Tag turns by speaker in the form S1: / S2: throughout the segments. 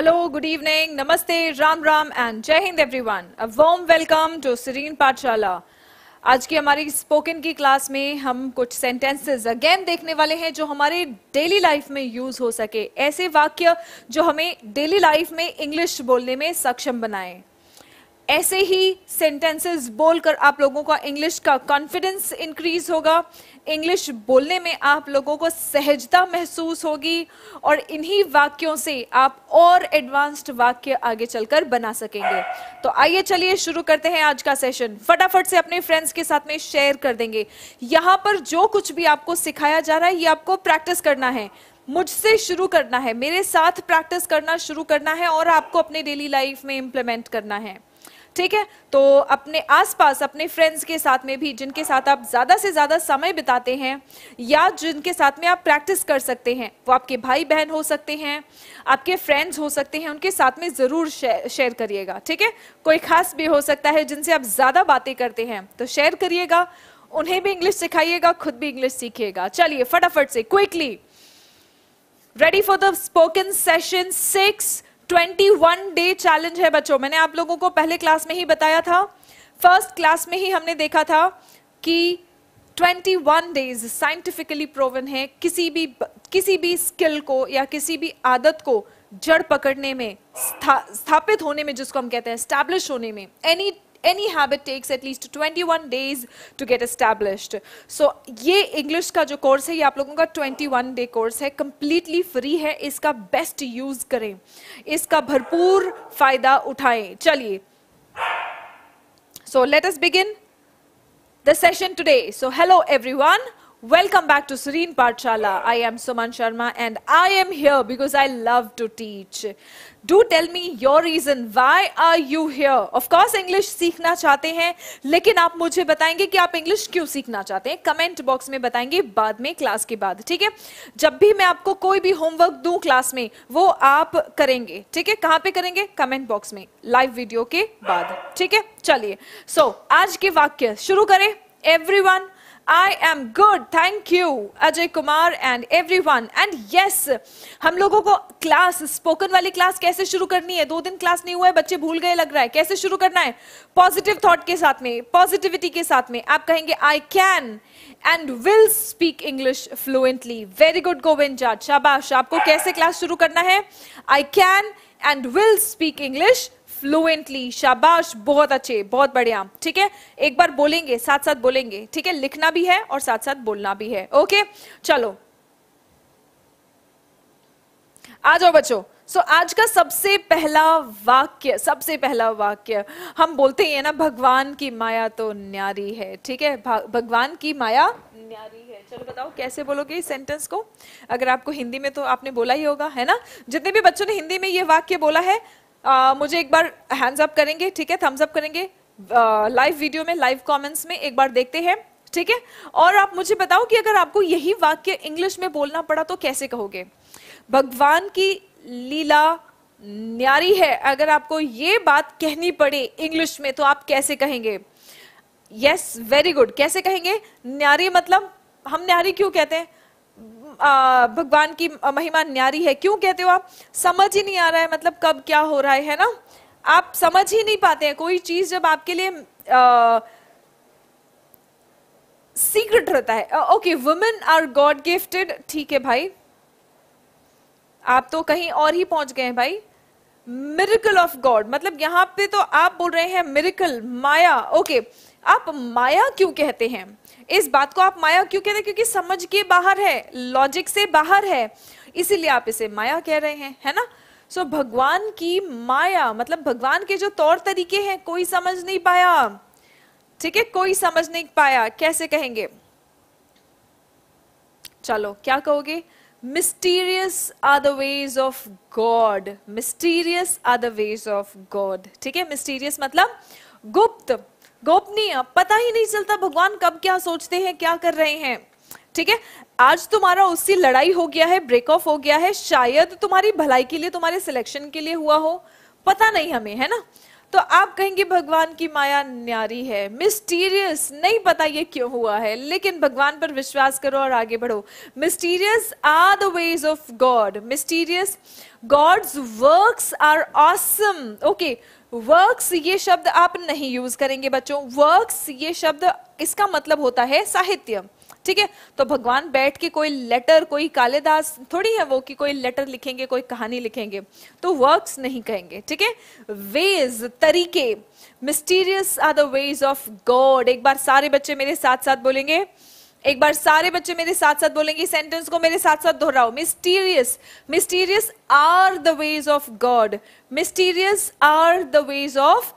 S1: Hello, good evening, namaste, Ram Ram and जय हिंद everyone. A warm welcome to Sureen Pathshala. आज की हमारी स्पोकन की क्लास में हम कुछ सेंटेंसेस अगेन देखने वाले हैं जो हमारे डेली लाइफ में यूज हो सके ऐसे वाक्य जो हमें डेली लाइफ में इंग्लिश बोलने में सक्षम बनाएं। ऐसे ही सेंटेंसेस बोलकर आप लोगों का इंग्लिश का कॉन्फिडेंस इंक्रीज होगा इंग्लिश बोलने में आप लोगों को सहजता महसूस होगी और इन्हीं वाक्यों से आप और एडवांस्ड वाक्य आगे चलकर बना सकेंगे तो आइए चलिए शुरू करते हैं आज का सेशन फटाफट से अपने फ्रेंड्स के साथ में शेयर कर देंगे यहाँ पर जो कुछ भी आपको सिखाया जा रहा है ये आपको प्रैक्टिस करना है मुझसे शुरू करना है मेरे साथ प्रैक्टिस करना शुरू करना है और आपको अपने डेली लाइफ में इम्प्लीमेंट करना है ठीक है तो अपने आसपास अपने फ्रेंड्स के साथ में भी जिनके साथ आप ज़्यादा से ज़्यादा समय बिताते हैं या जिनके साथ में आप प्रैक्टिस कर सकते हैं वो आपके भाई बहन हो सकते हैं आपके फ्रेंड्स हो सकते हैं उनके साथ में ज़रूर शेयर, शेयर करिएगा ठीक है कोई खास भी हो सकता है जिनसे आप ज़्यादा बातें करते हैं तो शेयर करिएगा उन्हें भी इंग्लिश सिखाइएगा खुद भी इंग्लिश सीखिएगा चलिए फटाफट से quickly ready for the spoken session six 21 day challenge है बच्चों मैंने आप लोगों को पहले क्लास में ही बताया था फर्स्ट क्लास में ही हमने देखा था कि 21 डेज साइंटिफिकली प्रोवन है किसी भी किसी भी स्किल को या किसी भी आदत को जड़ पकड़ने में स्था, स्थापित होने में जिसको हम कहते हैं स्टैब्लिश होने में any any habit takes at least 21 days to get established. So ये English का जो course है ये आप लोगों का 21 day course है completely free है इसका best use करें इसका भरपूर फायदा उठाएं चलिए So let us begin the session today. So hello everyone. Welcome back to Sureen Pathshala I am Suman Sharma and I am here because I love to teach do tell me your reason why are you here of course English सीखना चाहते हैं लेकिन आप मुझे बताएंगे कि आप English क्यों सीखना चाहते हैं कमेंट बॉक्स में बताएंगे बाद में क्लास के बाद ठीक है जब भी मैं आपको कोई भी होमवर्क दू क्लास में वो आप करेंगे ठीक है कहाँ पे करेंगे कमेंट बॉक्स में लाइव वीडियो के बाद ठीक है चलिए सो so, आज के वाक्य शुरू करें everyone I am good thank you Ajay Kumar and everyone and yes हम लोगों को क्लास स्पोकन वाली क्लास कैसे शुरू करनी है दो दिन क्लास नहीं हुआ है बच्चे भूल गए लग रहा है कैसे शुरू करना है पॉजिटिव थॉट के साथ में पॉजिटिविटी के साथ में आप कहेंगे I can and will speak English fluently very good Govind Jat शाबाश आपको कैसे क्लास शुरू करना है I can and will speak English fluently शाबाश बहुत अच्छे बहुत बढ़िया ठीक है एक बार बोलेंगे साथ साथ बोलेंगे ठीक है लिखना भी है और साथ साथ बोलना भी है ओके चलो आ जाओ बच्चों सो so, आज का सबसे पहला वाक्य सबसे पहला वाक्य हम बोलते ही है ना भगवान की माया तो न्यारी है ठीक है भगवान की माया न्यारी है चलो बताओ कैसे बोलोगे इस सेंटेंस को अगर आपको हिंदी में तो आपने बोला ही होगा है ना जितने भी बच्चों ने हिंदी में ये वाक्य बोला है आ, मुझे एक बार हैंड्स अप करेंगे ठीक है थम्स अप करेंगे लाइव वीडियो में लाइव कमेंट्स में एक बार देखते हैं ठीक है और आप मुझे बताओ कि अगर आपको यही वाक्य इंग्लिश में बोलना पड़ा तो कैसे कहोगे भगवान की लीला न्यारी है अगर आपको ये बात कहनी पड़े इंग्लिश में तो आप कैसे कहेंगे यस वेरी गुड कैसे कहेंगे न्यारी मतलब हम न्यारी क्यों कहते हैं भगवान की महिमा न्यारी है क्यों कहते हो आप समझ ही नहीं आ रहा है मतलब कब क्या हो रहा है है ना आप समझ ही नहीं पाते हैं कोई चीज जब आपके लिए सीक्रेट रहता है okay women are God gifted ठीक है भाई आप तो कहीं और ही पहुंच गए हैं भाई मिरिकल ऑफ गॉड मतलब यहां पे तो आप बोल रहे हैं मिरिकल माया ओके आप माया क्यों कहते हैं इस बात को आप माया क्यों कहते हैं क्योंकि समझ के बाहर है लॉजिक से बाहर है इसीलिए आप इसे माया कह रहे हैं है ना सो so, भगवान की माया मतलब भगवान के जो तौर तरीके हैं कोई समझ नहीं पाया ठीक है कोई समझ नहीं पाया कैसे कहेंगे चलो क्या कहोगे mysterious are the ways of God mysterious are the ways of God ठीक है मिस्टीरियस मतलब गुप्त गोपनीय पता ही नहीं चलता भगवान कब क्या सोचते हैं क्या कर रहे हैं ठीक है आज तुम्हारा उससे लड़ाई हो गया है ब्रेक ऑफ हो गया है शायद तुम्हारी भलाई के लिए तुम्हारे सिलेक्शन के लिए हुआ हो पता नहीं हमें है ना तो आप कहेंगे भगवान की माया न्यारी है मिस्टीरियस नहीं पता ये क्यों हुआ है लेकिन भगवान पर विश्वास करो और आगे बढ़ो mysterious are the ways of God mysterious God's works are awesome okay works ये शब्द आप नहीं यूज करेंगे बच्चों वर्क्स ये शब्द इसका मतलब होता है साहित्य ठीक है तो भगवान बैठ के कोई लेटर कोई कालेदास थोड़ी है वो कि कोई लेटर लिखेंगे कोई कहानी लिखेंगे तो वर्क्स नहीं कहेंगे ठीक है वेज तरीके mysterious are the ways of God एक बार सारे बच्चे मेरे साथ साथ बोलेंगे एक बार सारे बच्चे मेरे साथ साथ बोलेंगे सेंटेंस को मेरे साथ साथ दोहराओ mysterious mysterious are the ways of God mysterious are the ways of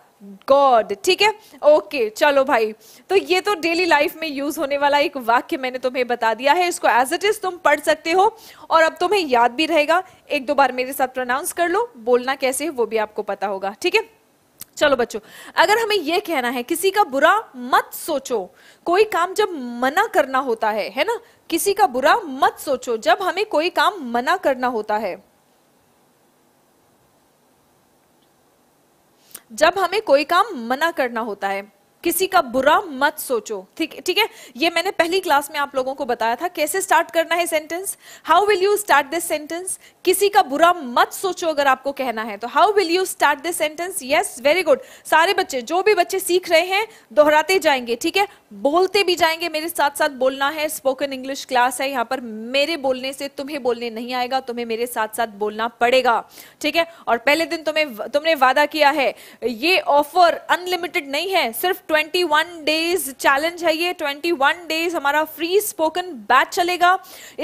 S1: God ठीक है ओके चलो भाई तो ये तो डेली लाइफ में यूज होने वाला एक वाक्य मैंने तुम्हें बता दिया है इसको एज इट इज तुम पढ़ सकते हो और अब तुम्हें याद भी रहेगा एक दो बार मेरे साथ प्रोनाउंस कर लो बोलना कैसे है वो भी आपको पता होगा ठीक है चलो बच्चों अगर हमें यह कहना है किसी का बुरा मत सोचो कोई काम जब मना करना होता है है ना किसी का बुरा मत सोचो जब हमें कोई काम मना करना होता है जब हमें कोई काम मना करना होता है किसी का बुरा मत सोचो ठीक ठीक है ये मैंने पहली क्लास में आप लोगों को बताया था कैसे स्टार्ट करना है sentence how will you start this sentence किसी का बुरा मत सोचो अगर आपको कहना है तो how will you start this sentence yes very good सारे बच्चे जो भी बच्चे सीख रहे हैं दोहराते जाएंगे ठीक है बोलते भी जाएंगे मेरे साथ साथ बोलना है स्पोकन इंग्लिश क्लास है यहाँ पर मेरे बोलने से तुम्हें बोलने नहीं आएगा तुम्हें मेरे साथ साथ बोलना पड़ेगा ठीक है और पहले दिन तुम्हें तुमने वादा किया है ये ऑफर अनलिमिटेड नहीं है सिर्फ ट्वेंटी वन डेज चैलेंज है ये ट्वेंटी वन डेज हमारा फ्री स्पोकन बैच चलेगा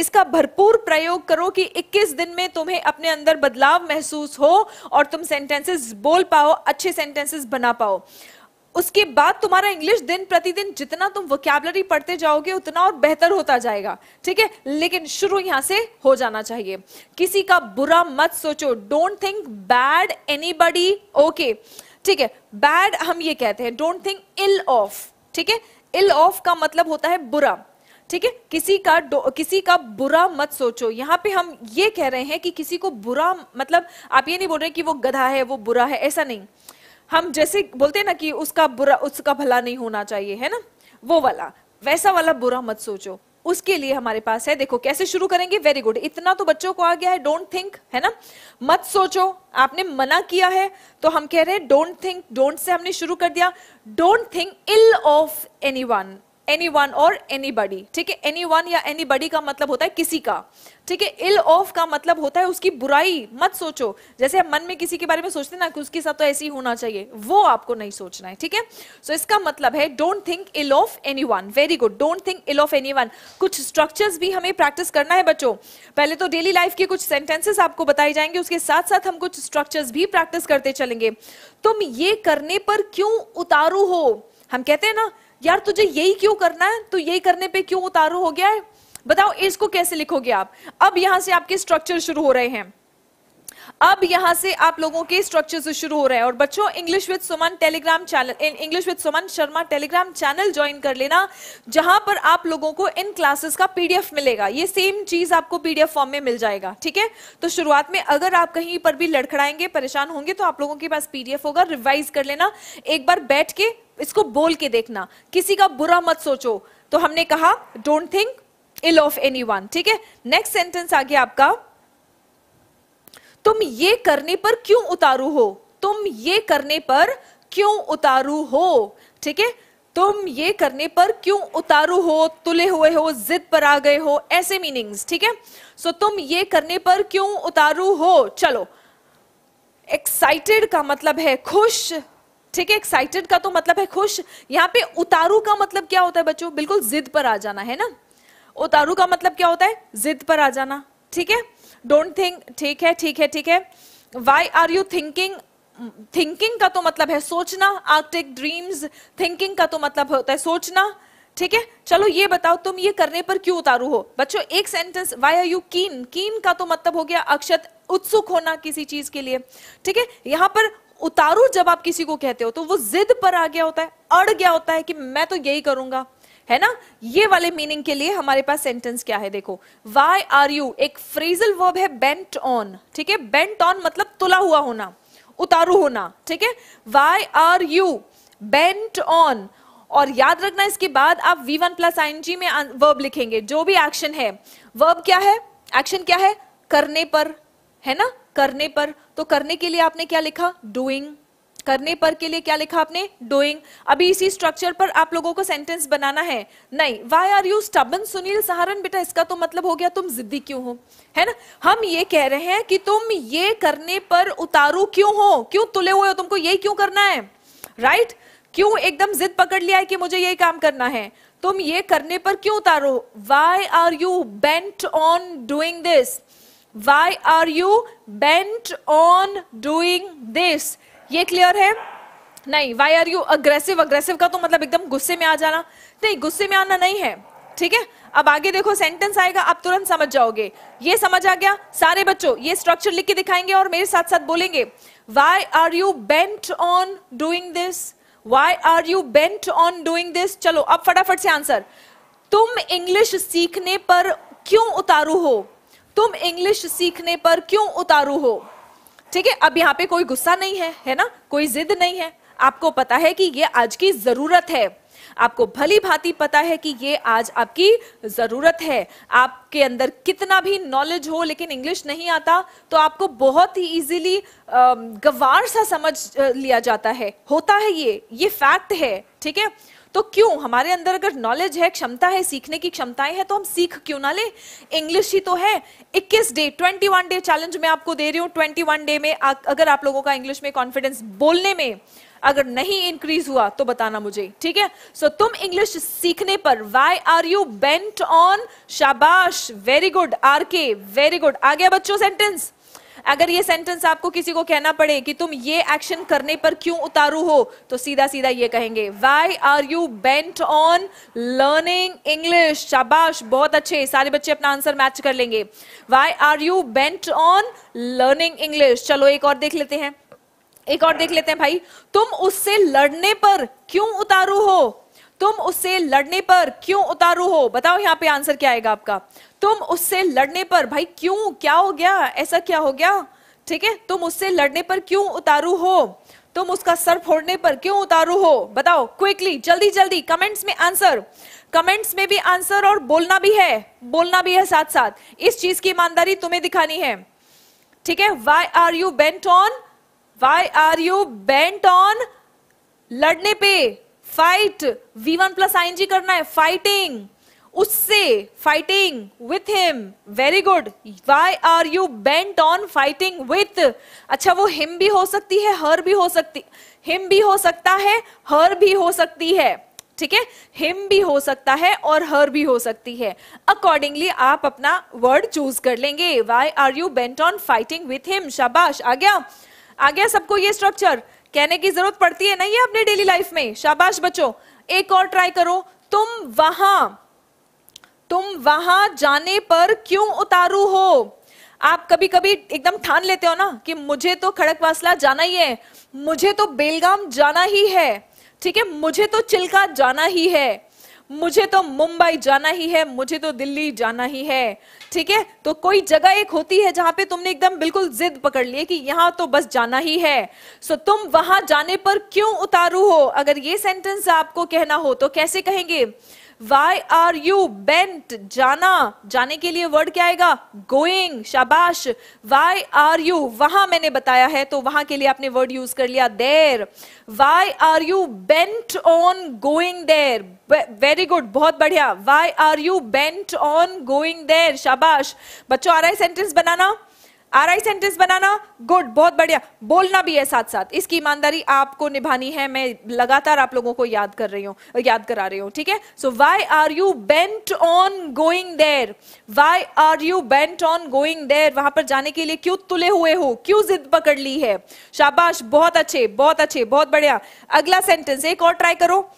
S1: इसका भरपूर प्रयोग करो कि इक्कीस दिन में तुम्हें अपने अंदर बदलाव महसूस हो और तुम सेंटेंसेस बोल पाओ अच्छे सेंटेंसेस बना पाओ उसके बाद तुम्हारा इंग्लिश दिन प्रतिदिन जितना तुम वोकैबलरी पढ़ते जाओगे उतना और बेहतर होता जाएगा ठीक है लेकिन शुरू यहां से हो जाना चाहिए किसी का बुरा मत सोचो don't think bad anybody okay ठीक है बैड हम ये कहते हैं डोंट थिंक इल ऑफ ठीक है इल ऑफ का मतलब होता है बुरा ठीक है किसी का किसी का बुरा मत सोचो यहाँ पे हम ये कह रहे हैं कि किसी को बुरा मतलब आप ये नहीं बोल रहे कि वो गधा है वो बुरा है ऐसा नहीं हम जैसे बोलते हैं ना कि उसका बुरा उसका भला नहीं होना चाहिए है ना वो वाला वैसा वाला बुरा मत सोचो उसके लिए हमारे पास है देखो कैसे शुरू करेंगे वेरी गुड इतना तो बच्चों को आ गया है डोंट थिंक है ना मत सोचो आपने मना किया है तो हम कह रहे हैं डोंट थिंक डोंट से हमने शुरू कर दिया don't think ill of anyone anyone और एनी बडी ठीक है एनी वन या एनी बडी का मतलब होता है किसी का ठीक है इल ऑफ का मतलब होता है उसकी बुराई मत सोचो जैसे हम मन में किसी के बारे में सोचते ना कि उसके साथ तो ऐसे ही होना चाहिए वो आपको नहीं सोचना है ठीक है सो इसका मतलब है don't think ill of anyone very good don't think ill of anyone कुछ स्ट्रक्चर्स भी हमें प्रैक्टिस करना है बच्चों पहले तो डेली लाइफ के कुछ सेंटेंसेस आपको बताए जाएंगे उसके साथ साथ हम कुछ स्ट्रक्चर्स भी प्रैक्टिस करते चलेंगे तुम ये करने पर क्यों उतारू हो हम कहते हैं ना यार तुझे यही क्यों करना है तो यही करने पे क्यों उतारू हो गया है बताओ इसको कैसे लिखोगे आप अब यहां से आपके स्ट्रक्चर शुरू हो रहे हैं अब यहां से आप लोगों के स्ट्रक्चर से शुरू हो रहे हैं और बच्चों English with Suman Telegram channel English with Suman Sharma Telegram channel join कर लेना जहां पर आप लोगों को इन क्लासेस का पीडीएफ मिलेगा ये सेम चीज आपको पीडीएफ फॉर्म में मिल जाएगा ठीक है तो शुरुआत में अगर आप कहीं पर भी लड़खड़ाएंगे परेशान होंगे तो आप लोगों के पास पीडीएफ होगा रिवाइज कर लेना एक बार बैठ के इसको बोल के देखना किसी का बुरा मत सोचो तो हमने कहा don't think ill of anyone ठीक है नेक्स्ट सेंटेंस आ गया आपका तुम ये करने पर क्यों उतारू हो तुम ये करने पर क्यों उतारू हो ठीक है तुम ये करने पर क्यों उतारू हो तुले हुए हो जिद पर आ गए हो ऐसे मीनिंग्स ठीक है सो तुम ये करने पर क्यों उतारू हो चलो एक्साइटेड का मतलब है खुश ठीक है एक्साइटेड का तो मतलब है खुश यहाँ पे उतारू का मतलब क्या होता है बच्चों बिल्कुल जिद पर आ जाना है ना उतारू का मतलब क्या होता है जिद पर आ जाना ठीक है डोंट थिंक ठीक है ठीक है ठीक है why are you thinking thinking का तो मतलब है सोचना आर्टिक ड्रीम्स थिंकिंग का तो मतलब होता है सोचना ठीक है चलो ये बताओ तुम ये करने पर क्यों उतारू हो बच्चों एक सेंटेंस वाई आर यू कीन कीन का तो मतलब हो गया अक्षत उत्सुक होना किसी चीज के लिए ठीक है यहां पर उतारू जब आप किसी को कहते हो तो वो जिद पर आ गया होता है अड़ गया होता है कि मैं तो यही करूंगा है ना ये वाले मीनिंग के लिए हमारे पास सेंटेंस क्या है देखो वाई आर यू एक फ्रेजल वर्ब है बेंट ऑन ठीक है बेंट ऑन मतलब तुला हुआ होना उतारू होना ठीक है why are you bent on और याद रखना इसके बाद आप वी वन प्लस आई में वर्ब लिखेंगे जो भी एक्शन है वर्ब क्या है एक्शन क्या है करने पर है ना करने पर तो करने के लिए आपने क्या लिखा डूइंग करने पर के लिए क्या लिखा आपने डूइंग अभी इसी स्ट्रक्चर पर आप लोगों को सेंटेंस बनाना है नहीं why are you stubborn Sunil Saharan बेटा इसका तो मतलब हो गया तुम जिद्दी क्यों हो है ना हम ये कह रहे हैं कि तुम ये करने पर उतारू क्यों हो क्यों तुले हुए हो तुमको यही क्यों करना है राइट right? क्यों एकदम जिद पकड़ लिया है कि मुझे ये काम करना है तुम ये करने पर क्यों उतारो why are you bent on doing this why are you bent on doing this ये क्लियर है नहीं why are you aggressive aggressive का तो मतलब एकदम गुस्से में आ जाना नहीं गुस्से में आना नहीं है ठीक है अब आगे देखो सेंटेंस आएगा आप तुरंत समझ जाओगे ये समझ आ गया सारे बच्चों ये स्ट्रक्चर लिख के दिखाएंगे और मेरे साथ साथ बोलेंगे why are you bent on doing this why are you bent on doing this चलो अब फटाफट से आंसर तुम इंग्लिश सीखने पर क्यों उतारू हो तुम इंग्लिश सीखने पर क्यों उतारू हो ठीक है अब यहाँ पे कोई गुस्सा नहीं है है ना कोई जिद नहीं है आपको पता है कि ये आज की जरूरत है आपको भली भांति पता है कि ये आज आपकी जरूरत है आपके अंदर कितना भी नॉलेज हो लेकिन इंग्लिश नहीं आता तो आपको बहुत ही इजीली गवार सा समझ लिया जाता है होता है ये ये फैक्ट है ठीक है तो क्यों हमारे अंदर अगर नॉलेज है क्षमता है सीखने की क्षमताएं हैं तो हम सीख क्यों ना ले इंग्लिश ही तो है 21 डे 21 डे चैलेंज में आपको दे रही हूं 21 डे में अगर आप लोगों का इंग्लिश में कॉन्फिडेंस बोलने में अगर नहीं इंक्रीज हुआ तो बताना मुझे ठीक है सो so, तुम इंग्लिश सीखने पर why are you bent on शाबाश very good R K very good आ गया बच्चों सेंटेंस अगर ये सेंटेंस आपको किसी को कहना पड़े कि तुम ये एक्शन करने पर क्यों उतारू हो तो सीधा सीधा ये कहेंगे why are you bent on learning English शाबाश बहुत अच्छे सारे बच्चे अपना आंसर मैच कर लेंगे why are you bent on learning English चलो एक और देख लेते हैं एक और देख लेते हैं भाई तुम उससे लड़ने पर क्यों उतारू हो तुम उससे लड़ने पर क्यों उतारू हो बताओ यहाँ पे आंसर क्या आएगा आपका तुम उससे लड़ने पर भाई क्यों क्या हो गया ऐसा क्या हो गया ठीक है तुम उससे लड़ने पर क्यों उतारू हो तुम उसका सर फोड़ने पर क्यों उतारू हो बताओ क्विकली जल्दी जल्दी कमेंट्स में आंसर कमेंट्स में भी आंसर और बोलना भी है बोलना भी है साथ साथ इस चीज की ईमानदारी तुम्हें दिखानी है ठीक है why are you bent on why are you bent on लड़ने पे fight V one plus ING करना है फाइटिंग उससे fighting with him very good why are you bent on fighting with अच्छा वो हिम भी हो सकती है हर भी हो सकती हिम भी हो सकता है हर भी हो सकती है ठीक है हिम भी हो सकता है और हर भी हो सकती है अकॉर्डिंगली आप अपना वर्ड चूज कर लेंगे why are you bent on fighting with him शाबाश आ गया आ गया सबको ये स्ट्रक्चर कहने की जरूरत पड़ती है नहीं है अपने डेली लाइफ में शाबाश बचो एक और ट्राई करो तुम वहां तुम वहां जाने पर क्यों उतारू हो आप कभी कभी एकदम ठान लेते हो ना कि मुझे तो खड़कवासला जाना ही है मुझे तो बेलगाम जाना ही है ठीक है मुझे तो चिल्का जाना ही है मुझे तो मुंबई जाना ही है मुझे तो दिल्ली जाना ही है ठीक है तो कोई जगह एक होती है जहां पे तुमने एकदम बिल्कुल जिद पकड़ ली कि यहां तो बस जाना ही है सो so, तुम वहां जाने पर क्यों उतारू हो अगर ये सेंटेंस आपको कहना हो तो कैसे कहेंगे वाई आर यू बेंट जाना जाने के लिए वर्ड क्या आएगा गोइंग शाबाश वाई आर यू वहां मैंने बताया है तो वहां के लिए आपने वर्ड यूज कर लिया there why are you bent on going there very good बहुत बढ़िया why are you bent on going there शाबाश बच्चों आ रहा है सेंटेंस बनाना आर आई सेंटेंस बनाना गुड बहुत बढ़िया बोलना भी है साथ साथ इसकी ईमानदारी आपको निभानी है मैं लगातार आप लोगों को याद कर रही हूं याद करा रही हूं ठीक है so why are you bent on going there why are you bent on going there वहां पर जाने के लिए क्यों तुले हुए हो क्यों जिद पकड़ ली है शाबाश बहुत अच्छे बहुत अच्छे बहुत बढ़िया अगला सेंटेंस एक और ट्राई करो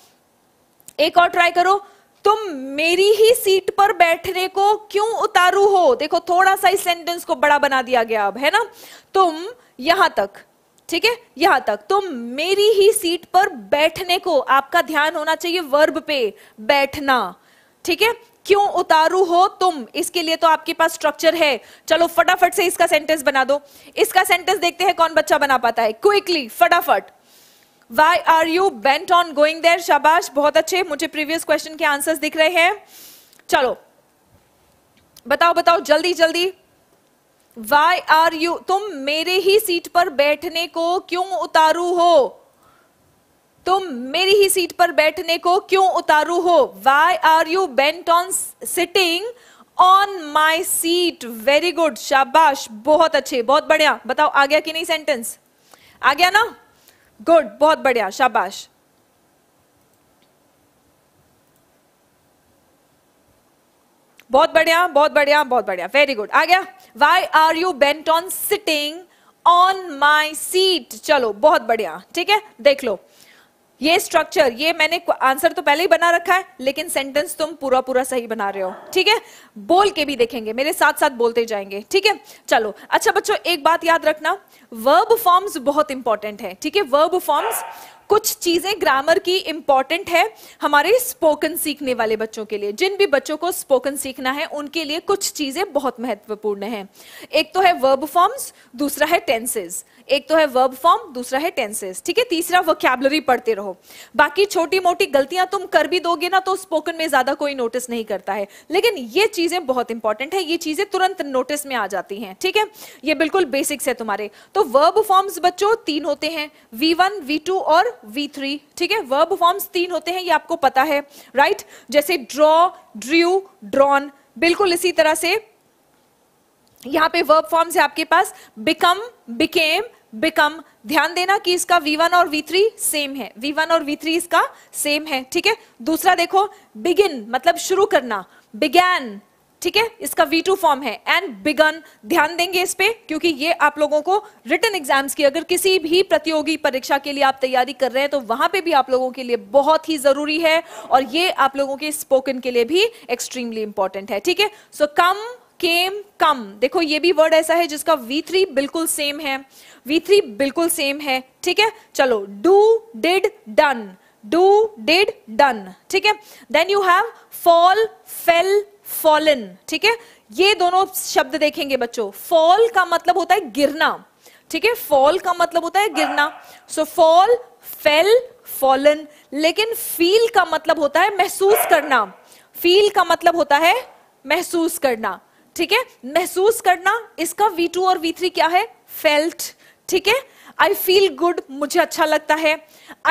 S1: एक और ट्राई करो तुम मेरी ही सीट पर बैठने को क्यों उतारू हो देखो थोड़ा सा इस सेंटेंस को बड़ा बना दिया गया अब है ना तुम यहां तक ठीक है यहां तक तुम मेरी ही सीट पर बैठने को आपका ध्यान होना चाहिए वर्ब पे बैठना ठीक है क्यों उतारू हो तुम इसके लिए तो आपके पास स्ट्रक्चर है चलो फटाफट से इसका सेंटेंस बना दो इसका सेंटेंस देखते हैं कौन बच्चा बना पाता है क्विकली फटाफट why are you bent on going there शाबाश बहुत अच्छे मुझे प्रीवियस क्वेश्चन के आंसर्स दिख रहे हैं चलो बताओ बताओ जल्दी जल्दी वाई आर यू तुम मेरे ही सीट पर बैठने को क्यों उतारू हो तुम मेरी ही सीट पर बैठने को क्यों उतारू हो why are you bent on sitting on my seat very good शाबाश बहुत अच्छे बहुत बढ़िया बताओ आ गया कि नहीं सेंटेंस आ गया ना गुड बहुत बढ़िया शाबाश बहुत बढ़िया बहुत बढ़िया बहुत बढ़िया वेरी गुड आ गया why are you bent on sitting on my seat चलो बहुत बढ़िया ठीक है देख लो ये स्ट्रक्चर ये मैंने आंसर तो पहले ही बना रखा है लेकिन सेंटेंस तुम पूरा पूरा सही बना रहे हो ठीक है बोल के भी देखेंगे मेरे साथ साथ बोलते जाएंगे ठीक है चलो अच्छा बच्चों एक बात याद रखना वर्ब फॉर्म्स बहुत इंपॉर्टेंट है ठीक है वर्ब फॉर्म्स कुछ चीजें ग्रामर की इंपॉर्टेंट है हमारे स्पोकन सीखने वाले बच्चों के लिए जिन भी बच्चों को स्पोकन सीखना है उनके लिए कुछ चीजें बहुत महत्वपूर्ण हैं एक तो है वर्ब फॉर्म्स दूसरा है टेंसेस एक तो है वर्ब फॉर्म दूसरा है टेंसेस ठीक है तीसरा वोकैबलरी पढ़ते रहो बाकी छोटी मोटी गलतियां तुम कर भी दोगे ना तो स्पोकन में ज्यादा कोई नोटिस नहीं करता है लेकिन ये चीजें बहुत इंपॉर्टेंट है ये चीजें तुरंत नोटिस में आ जाती हैं ठीक है ये बिल्कुल बेसिक्स है तुम्हारे तो वर्ब फॉर्म्स बच्चों तीन होते हैं वी वन वी टू और वी थ्री ठीक है वर्ब फॉर्म्स तीन होते हैं ये आपको पता है राइट जैसे ड्रॉ ड्र्यू ड्रॉन बिल्कुल इसी तरह से यहां पे वर्ब फॉर्म्स है आपके पास बिकम बिकेम बिकम ध्यान देना कि इसका वन और थ्री सेम है वन और थ्री इसका सेम है ठीक है दूसरा देखो बिगिन मतलब शुरू करना बिगैन ठीक है इसका V2 फॉर्म है एंड बिगन ध्यान देंगे इस पे क्योंकि ये आप लोगों को रिटर्न एग्जाम्स की अगर किसी भी प्रतियोगी परीक्षा के लिए आप तैयारी कर रहे हैं तो वहां पे भी आप लोगों के लिए बहुत ही जरूरी है और ये आप लोगों के स्पोकन के लिए भी एक्सट्रीमली इंपॉर्टेंट है ठीक है सो कम केम कम देखो ये भी वर्ड ऐसा है जिसका V3 बिल्कुल सेम है V3 बिल्कुल सेम है ठीक है चलो do did done do did done ठीक है then you have fall fell fallen ठीक है ये दोनों शब्द देखेंगे बच्चों फॉल का मतलब होता है गिरना ठीक है फॉल का मतलब होता है गिरना सो फॉल फेल फॉलन लेकिन फील का मतलब होता है महसूस करना फील का मतलब होता है महसूस करना ठीक है महसूस करना इसका V2 और V3 क्या है फेल्ट ठीक है आई फील गुड मुझे अच्छा लगता है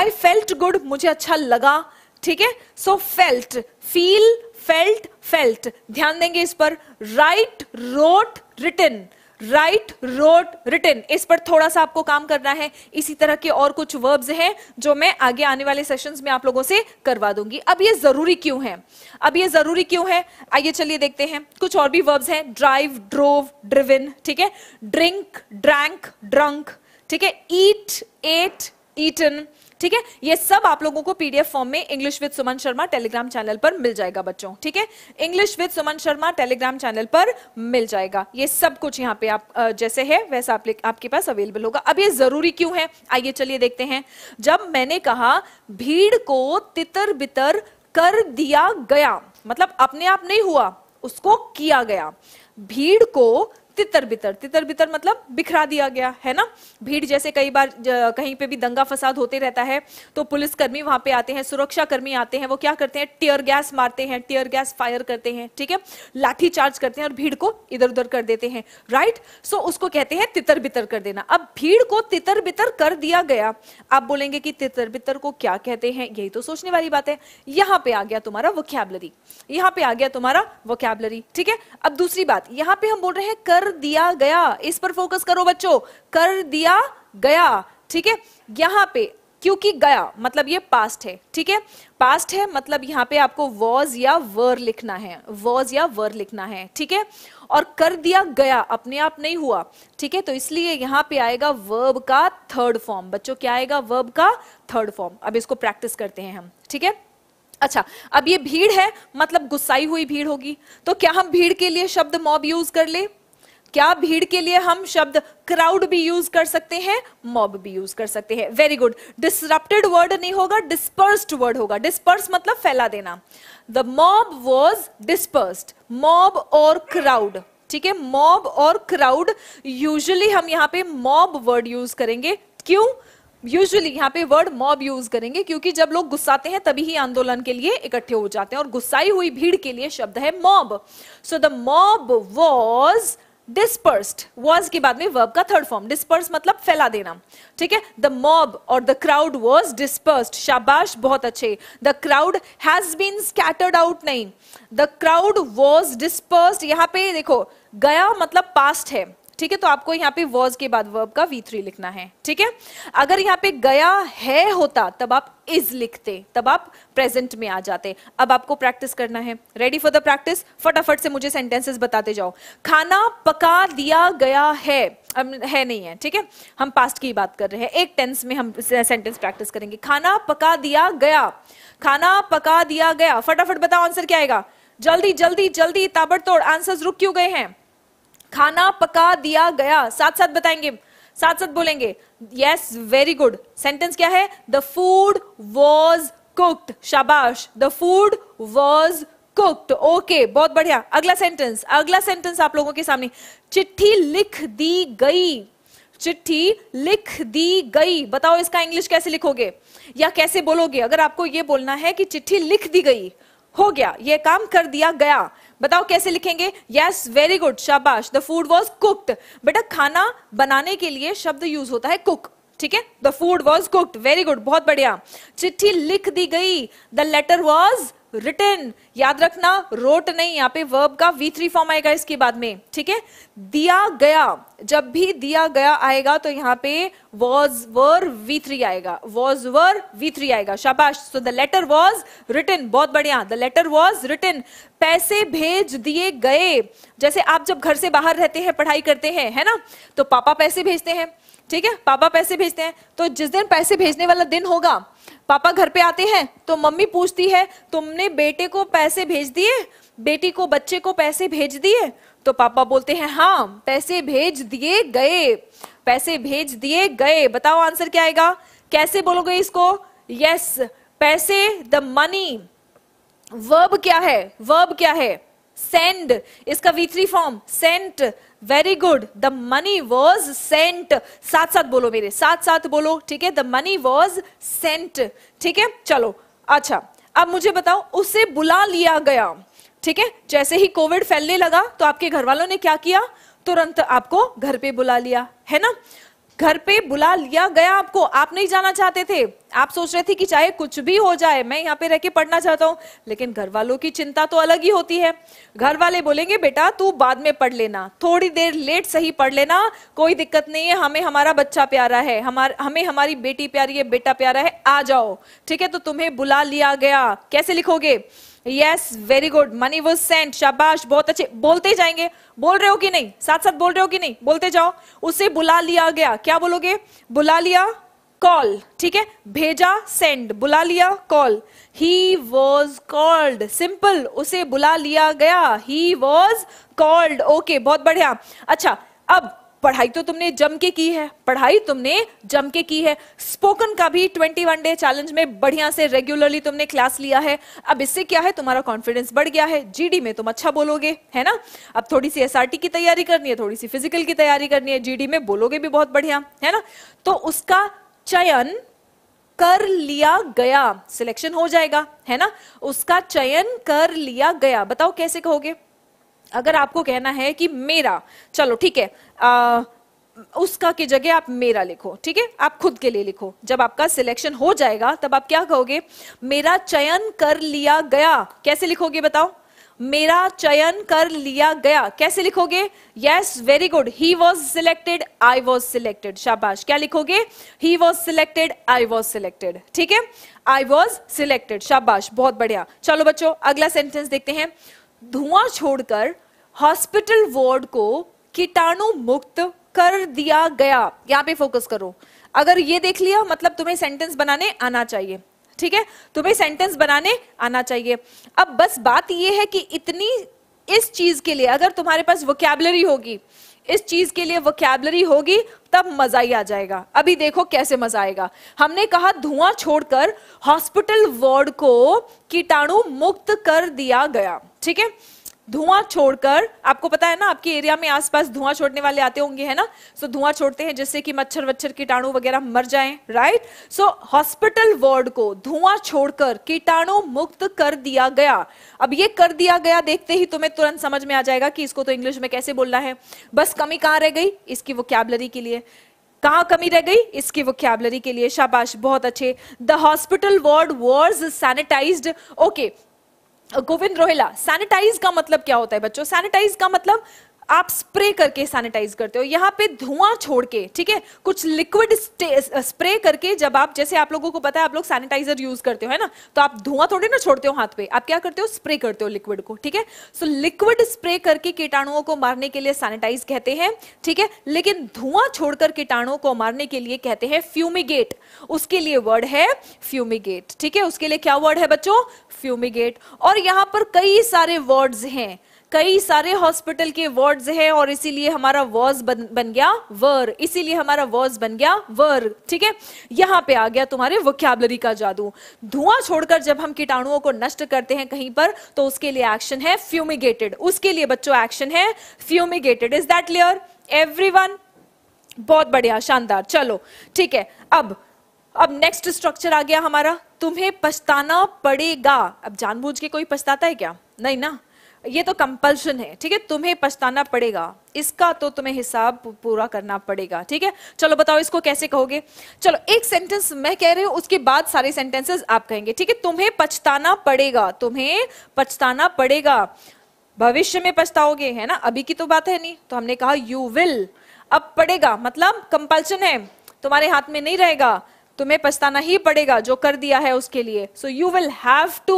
S1: आई फेल्ट गुड मुझे अच्छा लगा ठीक है so felt feel felt felt ध्यान देंगे इस पर write wrote written write wrote written इस पर थोड़ा सा आपको काम करना है इसी तरह के और कुछ वर्ब्स हैं जो मैं आगे आने वाले सेशंस में आप लोगों से करवा दूंगी अब ये जरूरी क्यों है अब ये जरूरी क्यों है आइए चलिए देखते हैं कुछ और भी वर्ब्स हैं ड्राइव ड्रोव ड्रिविन ठीक है ड्रिंक ड्रैंक ड्रंक ठीक है ईट एट ईटन ठीक है ये सब आप लोगों को पीडीएफ फॉर्म में English with Suman Sharma Telegram channel पर मिल जाएगा बच्चों ठीक है English with Suman Sharma Telegram channel पर मिल जाएगा ये सब कुछ यहाँ पे आप जैसे है वैसा आप, आपके पास अवेलेबल होगा अब ये जरूरी क्यों है आइए चलिए देखते हैं जब मैंने कहा भीड़ को तितर बितर कर दिया गया मतलब अपने आप नहीं हुआ उसको किया गया भीड़ को तितर बितर तितर बितर मतलब बिखरा दिया गया है ना भीड़ जैसे कई बार कहीं पे भी दंगा फसाद होते रहता है तो पुलिसकर्मी वहां पे आते हैं सुरक्षा कर्मी आते हैं वो क्या करते हैं टियर गैस मारते हैं टियर गैस फायर करते हैं ठीक है लाठी चार्ज करते हैं और भीड़ को इधर उधर कर देते हैं राइट सो उसको कहते हैं तितर बितर कर देना अब भीड़ को तितर बितर कर दिया गया आप बोलेंगे कि तितर बितर को क्या कहते हैं यही तो सोचने वाली बात है यहाँ पे आ गया तुम्हारा वोकैबलरी यहाँ पे आ गया तुम्हारा वोकैबलरी ठीक है अब दूसरी बात यहाँ पे हम बोल रहे हैं कर दिया गया इस पर फोकस करो बच्चों कर दिया गया ठीक है यहां पे क्योंकि गया मतलब ये पास्ट है ठीक है पास्ट है मतलब यहां पे आपको वॉज या वर लिखना है वॉज या वर लिखना है ठीक है और कर दिया गया अपने आप नहीं हुआ ठीक है तो इसलिए यहां पे आएगा वर्ब का थर्ड फॉर्म बच्चों क्या आएगा वर्ब का थर्ड फॉर्म अब इसको प्रैक्टिस करते हैं हम ठीक है अच्छा अब ये भीड़ है मतलब गुस्साई हुई भीड़ होगी तो क्या हम भीड़ के लिए शब्द मॉब यूज कर ले क्या भीड़ के लिए हम शब्द क्राउड भी यूज कर सकते हैं मॉब भी यूज कर सकते हैं वेरी गुड डिसरप्टेड वर्ड नहीं होगा डिस्पर्स्ड वर्ड होगा डिस्पर्स मतलब फैला देना the mob was dispersed mob और क्राउड ठीक है मॉब और क्राउड यूजली हम यहाँ पे मॉब वर्ड यूज करेंगे क्यों यूजली यहाँ पे वर्ड मॉब यूज करेंगे क्योंकि जब लोग गुस्साते हैं तभी ही आंदोलन के लिए इकट्ठे हो जाते हैं और गुस्साई हुई भीड़ के लिए शब्द है mob so the mob was dispersed was के बाद में वर्ब का थर्ड फॉर्म डिस्पर्स मतलब फैला देना ठीक है द मॉब और द क्राउड वॉज डिस्पर्स्ड शाबाश बहुत अच्छे the crowd has been scattered out नहीं द क्राउड वॉज डिस्पर्स्ड यहां पे देखो गया मतलब पास्ट है ठीक है तो आपको यहाँ पे वॉज के बाद वर्ब का वी थ्री लिखना है ठीक है अगर यहाँ पे गया है होता तब आप इज लिखते तब आप प्रेजेंट में आ जाते अब आपको प्रैक्टिस करना है रेडी फॉर द प्रैक्टिस फटाफट से मुझे सेंटेंसेस बताते जाओ खाना पका दिया गया है अब है नहीं है ठीक है हम पास्ट की बात कर रहे हैं एक टेंस में हम सेंटेंस प्रैक्टिस करेंगे खाना पका दिया गया खाना पका दिया गया फटाफट बताओ आंसर क्या आएगा जल्दी जल्दी जल्दी ताबड़तोड़ आंसर्स रुक क्यों गए हैं खाना पका दिया गया साथ साथ बताएंगे साथ साथ बोलेंगे यस वेरी गुड सेंटेंस क्या है द फूड वॉज कुक्ड शाबाश the food was cooked okay बहुत बढ़िया अगला सेंटेंस अगला सेंटेंस आप लोगों के सामने चिट्ठी लिख दी गई चिट्ठी लिख दी गई बताओ इसका इंग्लिश कैसे लिखोगे या कैसे बोलोगे अगर आपको यह बोलना है कि चिट्ठी लिख दी गई हो गया ये काम कर दिया गया बताओ कैसे लिखेंगे यस वेरी गुड शाबाश द फूड वॉज कुक्ड बेटा खाना बनाने के लिए शब्द यूज होता है कुक ठीक है the food was cooked very good बहुत बढ़िया चिट्ठी लिख दी गई द लेटर वॉज रिटर्न याद रखना रोट नहीं यहाँ पे वर्ब का वी थ्री फॉर्म आएगा इसके बाद में ठीक है दिया गया जब भी दिया गया आएगा तो यहाँ पे वॉज वर वी थ्री आएगा वॉज वर वी थ्री आएगा शाबाश so the letter was written बहुत बढ़िया द लेटर वॉज रिटर्न पैसे भेज दिए गए जैसे आप जब घर से बाहर रहते हैं पढ़ाई करते हैं है ना तो पापा पैसे भेजते हैं ठीक है पापा पैसे भेजते हैं तो जिस दिन पैसे भेजने वाला दिन होगा पापा घर पे आते हैं तो मम्मी पूछती है तुमने बेटे को पैसे भेज दिए बेटी को बच्चे को पैसे भेज दिए तो पापा बोलते हैं हाँ पैसे भेज दिए गए पैसे भेज दिए गए बताओ आंसर क्या आएगा कैसे बोलोगे इसको यस पैसे द मनी वर्ब क्या है वर्ब क्या है सेंड इसका V three form sent very good the money was sent साथ साथ बोलो मेरे साथ साथ बोलो ठीक है द मनी वॉज सेंट ठीक है चलो अच्छा अब मुझे बताओ उसे बुला लिया गया ठीक है जैसे ही कोविड फैलने लगा तो आपके घर वालों ने क्या किया तुरंत आपको घर पे बुला लिया है ना घर पे बुला लिया गया आपको आप नहीं जाना चाहते थे आप सोच रहे थे कि चाहे कुछ भी हो जाए मैं यहाँ पे रह के पढ़ना चाहता हूँ लेकिन घर वालों की चिंता तो अलग ही होती है घर वाले बोलेंगे बेटा तू बाद में पढ़ लेना थोड़ी देर लेट सही पढ़ लेना कोई दिक्कत नहीं है हमें हमारा बच्चा प्यारा है हमार हमें हमारी बेटी प्यारी है बेटा प्यारा है आ जाओ ठीक है तो तुम्हें बुला लिया गया कैसे लिखोगे यस वेरी गुड मनी वो सेंट शाबाश बहुत अच्छे बोलते ही जाएंगे बोल रहे हो कि नहीं साथ साथ बोल रहे हो कि नहीं बोलते जाओ उसे बुला लिया गया क्या बोलोगे बुला लिया कॉल ठीक है भेजा सेंड बुला लिया call he was called simple उसे बुला लिया गया ही वॉज कॉल्ड ओके बहुत बढ़िया अच्छा अब पढ़ाई तो तुमने जम के की है पढ़ाई तुमने जम के की है स्पोकन का भी 21 डे चैलेंज में बढ़िया से रेगुलरली तुमने क्लास लिया है अब इससे क्या है तुम्हारा कॉन्फिडेंस बढ़ गया है जीडी में तुम अच्छा बोलोगे है ना अब थोड़ी सी एसआरटी की तैयारी करनी है थोड़ी सी फिजिकल की तैयारी करनी है जीडी में बोलोगे भी बहुत बढ़िया है ना तो उसका चयन कर लिया गया सिलेक्शन हो जाएगा है ना उसका चयन कर लिया गया बताओ कैसे कहोगे अगर आपको कहना है कि मेरा चलो ठीक है आ, उसका की जगह आप मेरा लिखो ठीक है आप खुद के लिए लिखो जब आपका सिलेक्शन हो जाएगा तब आप क्या कहोगे मेरा चयन कर लिया गया कैसे लिखोगे बताओ मेरा चयन कर लिया गया कैसे लिखोगे yes very good he was selected I was selected शाबाश क्या लिखोगे he was selected I was selected ठीक है आई वॉज सिलेक्टेड शाबाश बहुत बढ़िया चलो बच्चों अगला सेंटेंस देखते हैं धुआं छोड़कर हॉस्पिटल वार्ड को कीटाणु मुक्त कर दिया गया यहां पे फोकस करो अगर ये देख लिया मतलब तुम्हें सेंटेंस बनाने आना चाहिए ठीक है तुम्हें सेंटेंस बनाने आना चाहिए अब बस बात यह है कि इतनी इस चीज के लिए अगर तुम्हारे पास वोकैबलरी होगी इस चीज के लिए वोकैबलरी होगी तब मजा ही आ जाएगा अभी देखो कैसे मजा आएगा हमने कहा धुआं छोड़कर हॉस्पिटल वार्ड को कीटाणु मुक्त कर दिया गया ठीक है धुआं छोड़कर आपको पता है ना आपके एरिया में आसपास धुआं छोड़ने वाले आते होंगे है ना सो so, धुआं छोड़ते हैं जिससे कि मच्छर वच्छर कीटाणु वगैरह मर जाएं राइट सो हॉस्पिटल वार्ड को धुआं छोड़कर कीटाणु मुक्त कर दिया गया अब ये कर दिया गया देखते ही तुम्हें तुरंत समझ में आ जाएगा कि इसको तो इंग्लिश में कैसे बोलना है बस कमी कहां रह गई इसकी वोकेबलरी के लिए कहां कमी रह गई इसकी वोकेबलरी के लिए शाबाश बहुत अच्छे the hospital ward was sanitize okay Govind Rohila sanitize का मतलब क्या होता है बच्चों सैनिटाइज का मतलब आप स्प्रे करके सैनिटाइज करते हो यहाँ पे धुआं छोड़ के ठीक है कुछ लिक्विड स्प्रे करके जब आप जैसे आप लोगों को पता है आप लोग सैनिटाइजर यूज करते हो है ना तो आप धुआं थोड़े ना छोड़ते हो हाथ पे आप क्या करते हो स्प्रे करते हो लिक्विड को ठीक है सो लिक्विड स्प्रे करके कीटाणुओं को मारने के लिए सैनिटाइज कहते हैं ठीक है लेकिन धुआं छोड़कर कीटाणुओं को मारने के लिए कहते हैं फ्यूमिगेट उसके लिए वर्ड है फ्यूमिगेट ठीक है उसके लिए क्या वर्ड है बच्चों फ्यूमिगेट और यहाँ पर कई सारे वर्ड्स हैं कई सारे हॉस्पिटल के वर्ड्स हैं और इसीलिए हमारा वॉज बन, बन गया वर इसीलिए हमारा वॉज बन गया वर ठीक है यहां पे आ गया तुम्हारे वोकैबलरी का जादू धुआं छोड़कर जब हम कीटाणुओं को नष्ट करते हैं कहीं पर तो उसके लिए एक्शन है फ्यूमिगेटेड उसके लिए बच्चों एक्शन है fumigated is that clear every बहुत बढ़िया शानदार चलो ठीक है अब अब नेक्स्ट स्ट्रक्चर आ गया हमारा तुम्हें पछताना पड़ेगा अब जानबूझ के कोई पछताता है क्या नहीं ना ये तो कंपल्शन है ठीक है तुम्हें पछताना पड़ेगा इसका तो तुम्हें हिसाब पूरा करना पड़ेगा ठीक है चलो बताओ इसको कैसे कहोगे चलो एक सेंटेंस मैं कह रही हूं उसके बाद सारे सेंटेंसेस आप कहेंगे ठीक है तुम्हें पछताना पड़ेगा तुम्हें पछताना पड़ेगा भविष्य में पछताओगे है ना अभी की तो बात है नहीं तो हमने कहा यू विल अब पड़ेगा मतलब कंपल्शन है तुम्हारे हाथ में नहीं रहेगा तुम्हें पछताना ही पड़ेगा जो कर दिया है उसके लिए so you will have to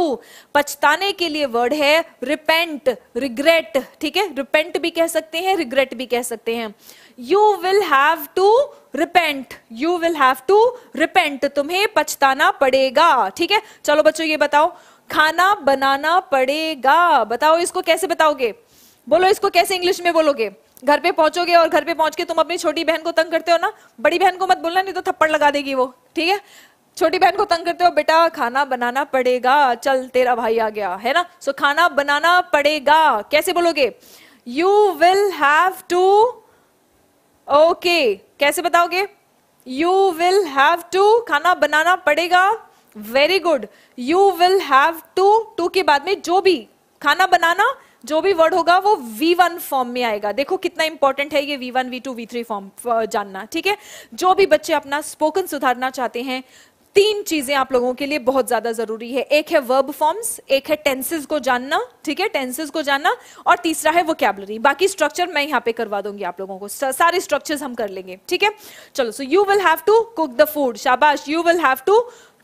S1: पछताने के लिए वर्ड है रिपेंट रिग्रेट ठीक है रिपेंट भी कह सकते हैं रिग्रेट भी कह सकते हैं you will have to repent you will have to repent तुम्हें पछताना पड़ेगा ठीक है चलो बच्चों ये बताओ खाना बनाना पड़ेगा बताओ इसको कैसे बताओगे बोलो इसको कैसे इंग्लिश में बोलोगे घर पे पहुंचोगे और घर पे पहुंच के तुम अपनी छोटी बहन को तंग करते हो ना बड़ी बहन को मत बोलना नहीं तो थप्पड़ लगा देगी वो ठीक है छोटी बहन को तंग करते हो बेटा खाना बनाना पड़ेगा चल तेरा भाई आ गया है ना सो so, खाना बनाना पड़ेगा कैसे बोलोगे you will have to okay कैसे बताओगे यू विल हैव टू खाना बनाना पड़ेगा very good you will have to to के बाद में जो भी खाना बनाना जो भी वर्ड होगा वो V1 फॉर्म में आएगा देखो कितना इंपॉर्टेंट है ये V1, V2, V3 फॉर्म जानना ठीक है जो भी बच्चे अपना स्पोकन सुधारना चाहते हैं तीन चीजें आप लोगों के लिए बहुत ज्यादा जरूरी है एक है वर्ब फॉर्म्स एक है टेंसेस को जानना ठीक है टेंसेस को जानना और तीसरा है कैबलरी बाकी स्ट्रक्चर मैं यहाँ पे करवा दूंगी आप लोगों को सारे स्ट्रक्चर्स हम कर लेंगे ठीक है चलो so you will have to cook the food शाबाश you will have to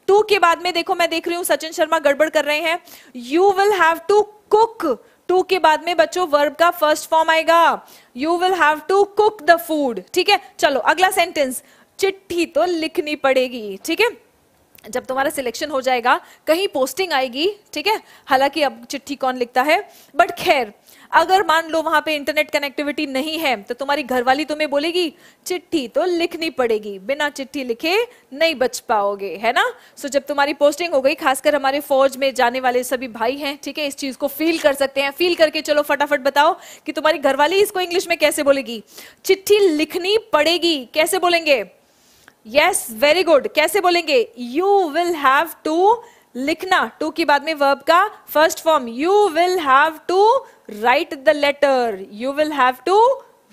S1: to के बाद में देखो मैं देख रही हूँ सचिन शर्मा गड़बड़ कर रहे हैं you will have to cook to के बाद में बच्चों वर्ब का फर्स्ट फॉर्म आएगा you will have to cook the food ठीक है चलो अगला सेंटेंस चिट्ठी तो लिखनी पड़ेगी ठीक है जब तुम्हारा सिलेक्शन हो जाएगा कहीं पोस्टिंग आएगी ठीक है हालांकि अब चिट्ठी कौन लिखता है बट खैर अगर मान लो वहां पे इंटरनेट कनेक्टिविटी नहीं है तो तुम्हारी घरवाली तुम्हें बोलेगी चिट्ठी तो लिखनी पड़ेगी बिना चिट्ठी लिखे नहीं बच पाओगे है ना सो so, जब तुम्हारी पोस्टिंग हो गई खासकर हमारे फौज में जाने वाले सभी भाई हैं ठीक है इस चीज को फील कर सकते हैं फील करके चलो फटाफट बताओ कि तुम्हारी घरवाली इसको इंग्लिश में कैसे बोलेगी चिट्ठी लिखनी पड़ेगी कैसे बोलेंगे यस वेरी गुड कैसे बोलेंगे यू विल हैव टू लिखना टू की बाद में वर्ब का first form you will have to write the letter you will have to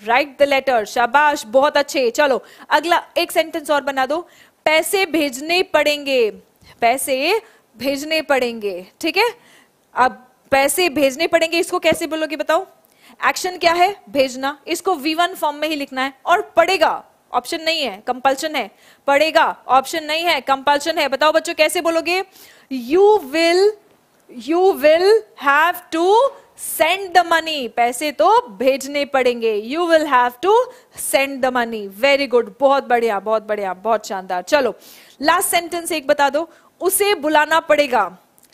S1: write the letter शाबाश बहुत अच्छे चलो अगला एक सेंटेंस और बना दो पैसे भेजने पड़ेंगे पैसे भेजने पड़ेंगे ठीक है अब पैसे भेजने पड़ेंगे इसको कैसे बोलोगे बताओ एक्शन क्या है भेजना इसको वी वन फॉर्म में ही लिखना है और पड़ेगा ऑप्शन नहीं है कंपल्शन है पड़ेगा ऑप्शन नहीं है कंपल्शन है बताओ बच्चों कैसे बोलोगे you will you will have to send the money पैसे तो भेजने पड़ेंगे you will have to send the money very good बहुत बढ़िया बहुत बढ़िया बहुत शानदार चलो लास्ट सेंटेंस एक बता दो उसे बुलाना पड़ेगा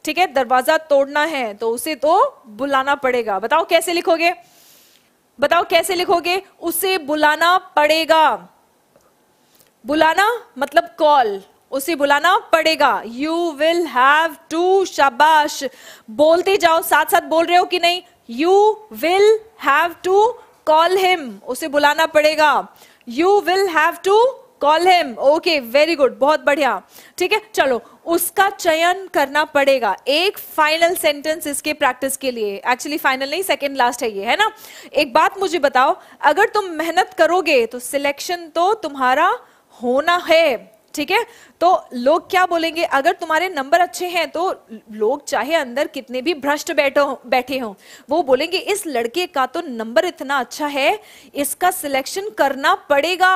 S1: ठीक है दरवाजा तोड़ना है तो उसे तो बुलाना पड़ेगा बताओ कैसे लिखोगे बताओ कैसे लिखोगे उसे बुलाना पड़ेगा बुलाना मतलब कॉल उसे बुलाना पड़ेगा यू विल हैव टू शाबाश बोलते जाओ साथ साथ बोल रहे हो कि नहीं you will have to call him उसे बुलाना पड़ेगा you will have to call him okay very good बहुत बढ़िया ठीक है चलो उसका चयन करना पड़ेगा एक फाइनल सेंटेंस इसके प्रैक्टिस के लिए एक्चुअली फाइनल नहीं सेकेंड लास्ट है ये है ना एक बात मुझे बताओ अगर तुम मेहनत करोगे तो सिलेक्शन तो तुम्हारा होना है ठीक है तो लोग क्या बोलेंगे अगर तुम्हारे नंबर अच्छे हैं तो लोग चाहे अंदर कितने भी भ्रष्ट बैठो बैठे हों वो बोलेंगे इस लड़के का तो नंबर इतना अच्छा है इसका सिलेक्शन करना पड़ेगा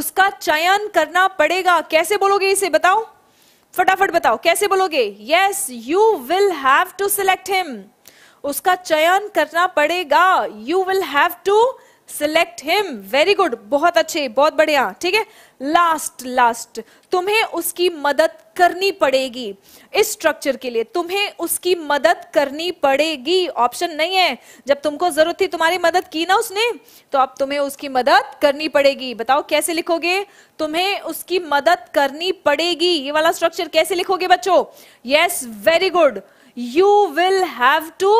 S1: उसका चयन करना पड़ेगा कैसे बोलोगे इसे बताओ फटाफट बताओ कैसे बोलोगे yes you will have to select him उसका चयन करना पड़ेगा you will have to select him very good बहुत अच्छे बहुत बढ़िया ठीक है लास्ट लास्ट तुम्हें उसकी मदद करनी पड़ेगी इस स्ट्रक्चर के लिए तुम्हें उसकी मदद करनी पड़ेगी ऑप्शन नहीं है जब तुमको जरूरत थी तुम्हारी मदद की ना उसने तो अब तुम्हें उसकी मदद करनी पड़ेगी बताओ कैसे लिखोगे तुम्हें उसकी मदद करनी पड़ेगी ये वाला स्ट्रक्चर कैसे लिखोगे बच्चों yes very good you will have to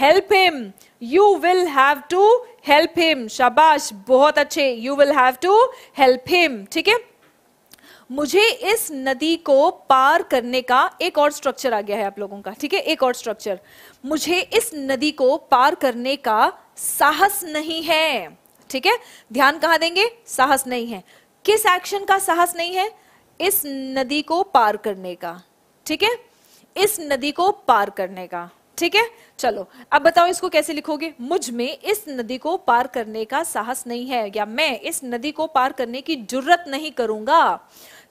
S1: help him you will have to help him शाबाश बहुत अच्छे you will have to help him ठीक है मुझे इस नदी को पार करने का एक और स्ट्रक्चर आ गया है आप लोगों का ठीक है एक और स्ट्रक्चर मुझे इस नदी को पार करने का साहस नहीं है ठीक है ध्यान कहा देंगे साहस नहीं है किस एक्शन का साहस नहीं है इस नदी को पार करने का ठीक है इस नदी को पार करने का ठीक है चलो अब बताओ इसको कैसे लिखोगे मुझ में इस नदी को पार करने का साहस नहीं है या मैं इस नदी को पार करने की जरूरत नहीं करूंगा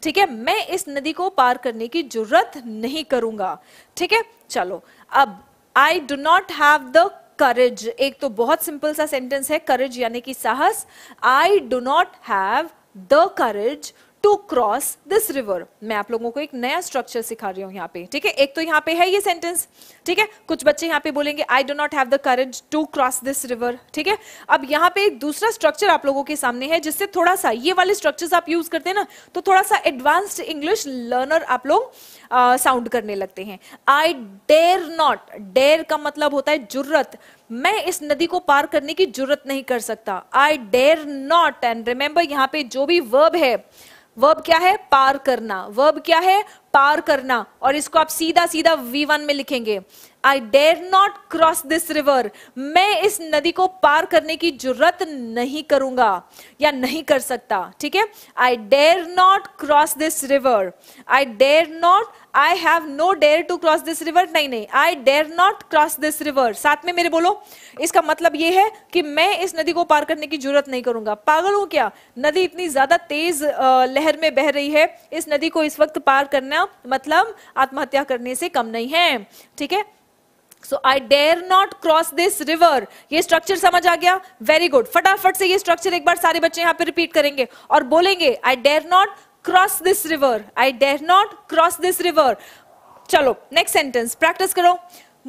S1: ठीक है मैं इस नदी को पार करने की जरूरत नहीं करूंगा ठीक है चलो अब I do not have the courage एक तो बहुत सिंपल सा सेंटेंस है करेज यानी कि साहस I do not have the courage to cross this river मैं आप लोगों को एक नया स्ट्रक्चर सिखा रही हूँ यहाँ पे ठीक है एक तो यहाँ पे है ये सेंटेंस ठीक है कुछ बच्चे यहाँ पे बोलेंगे I do not have the courage to cross this river ठीक है अब यहाँ पे एक दूसरा स्ट्रक्चर आप लोगों के सामने है जिससे थोड़ा सा ये वाले स्ट्रक्चर आप यूज करते हैं ना तो थोड़ा सा एडवांस्ड इंग्लिश लर्नर आप लोग साउंड uh, करने लगते हैं आई डेर नॉट डेर का मतलब होता है जुर्रत मैं इस नदी को पार करने की जरूरत नहीं कर सकता I dare not and remember यहां पे जो भी वर्ब है वर्ब क्या है पार करना वर्ब क्या है पार करना और इसको आप सीधा सीधा वी वन में लिखेंगे I dare not cross this river मैं इस नदी को पार करने की जरूरत नहीं करूंगा या नहीं कर सकता ठीक है I dare not cross this river I dare not I have no dare to cross this river नहीं नहीं I dare not cross this river साथ में मेरे बोलो इसका मतलब यह है कि मैं इस नदी को पार करने की जरूरत नहीं करूंगा पागल हूं क्या नदी इतनी ज्यादा तेज लहर में बह रही है इस नदी को इस वक्त पार करना मतलब आत्महत्या करने से कम नहीं है ठीक है so I dare not cross this river ये स्ट्रक्चर समझ आ गया वेरी गुड फटाफट से ये स्ट्रक्चर एक बार सारे बच्चे यहां पे रिपीट करेंगे और बोलेंगे I dare not cross this river I dare not cross this river चलो नेक्स्ट सेंटेंस प्रैक्टिस करो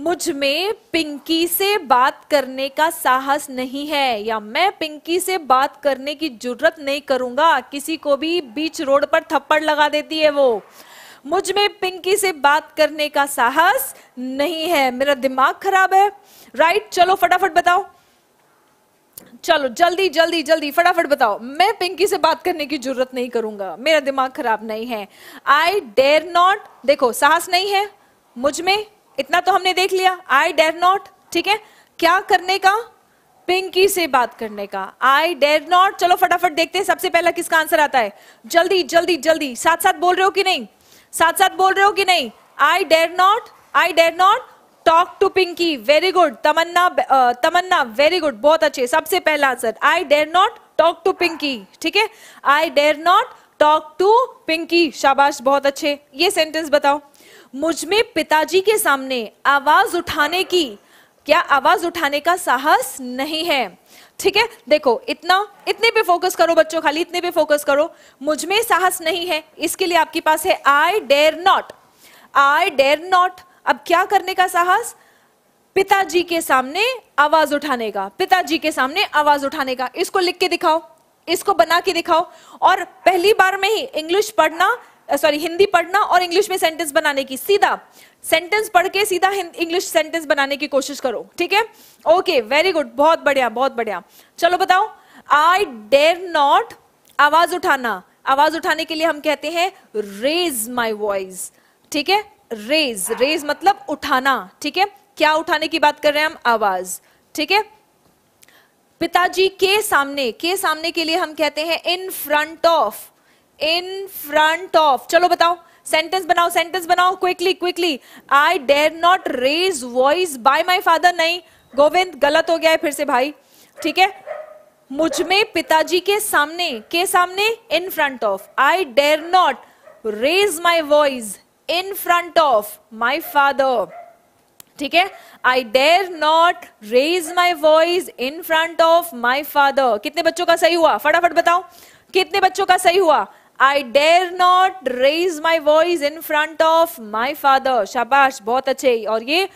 S1: मुझ में पिंकी से बात करने का साहस नहीं है या मैं पिंकी से बात करने की जरूरत नहीं करूंगा किसी को भी बीच रोड पर थप्पड़ लगा देती है वो मुझ में पिंकी से बात करने का साहस नहीं है मेरा दिमाग खराब है राइट चलो फटाफट बताओ चलो जल्दी जल्दी जल्दी फटाफट बताओ मैं पिंकी से बात करने की जरूरत नहीं करूंगा मेरा दिमाग खराब नहीं है आई डेर नॉट देखो साहस नहीं है मुझ में इतना तो हमने देख लिया आई डेर नॉट ठीक है क्या करने का पिंकी से बात करने का आई डेर नॉट चलो फटाफट देखते हैं सबसे पहला किसका आंसर आता है जल्दी जल्दी जल्दी साथ साथ बोल रहे हो कि नहीं साथ साथ बोल रहे हो कि नहीं I dare not I dare not talk to Pinky very good Tamanna Tamanna very good बहुत अच्छे सबसे पहला answer I dare not talk to Pinky ठीक है I dare not talk to Pinky शाबाश बहुत अच्छे ये सेंटेंस बताओ मुझमें पिताजी के सामने आवाज उठाने की क्या आवाज उठाने का साहस नहीं है ठीक है देखो इतना इतने पे फोकस करो बच्चों खाली इतने पे फोकस करो मुझ में साहस नहीं है इसके लिए आपके पास है I dare not I dare not अब क्या करने का साहस पिताजी के सामने आवाज उठाने का पिताजी के सामने आवाज उठाने का इसको लिख के दिखाओ इसको बना के दिखाओ और पहली बार में ही इंग्लिश पढ़ना सॉरी हिंदी पढ़ना और इंग्लिश में सेंटेंस बनाने की सीधा सेंटेंस पढ़ के सीधा इंग्लिश सेंटेंस बनाने की कोशिश करो ठीक है ओके वेरी गुड बहुत बढ़िया बहुत बढ़िया चलो बताओ आई डेर नॉट आवाज उठाना आवाज उठाने के लिए हम कहते हैं रेज माई वॉइस ठीक है रेज रेज मतलब उठाना ठीक है क्या उठाने की बात कर रहे हैं हम आवाज ठीक है पिताजी के सामने के सामने के लिए हम कहते हैं in front of in front of चलो बताओ सेंटेंस बनाओ सेंटेंस बनाओ quickly quickly I dare not raise voice by my father नहीं गोविंद गलत हो गया है फिर से भाई ठीक है मुझ में पिताजी के सामने के सामने in front of I dare not raise my voice in front of my father ठीक है I dare not raise my voice in front of my father कितने बच्चों का सही हुआ फटाफट बताओ कितने बच्चों का सही हुआ I dare not raise my voice in front of my father शाबाश बहुत अच्छे और ये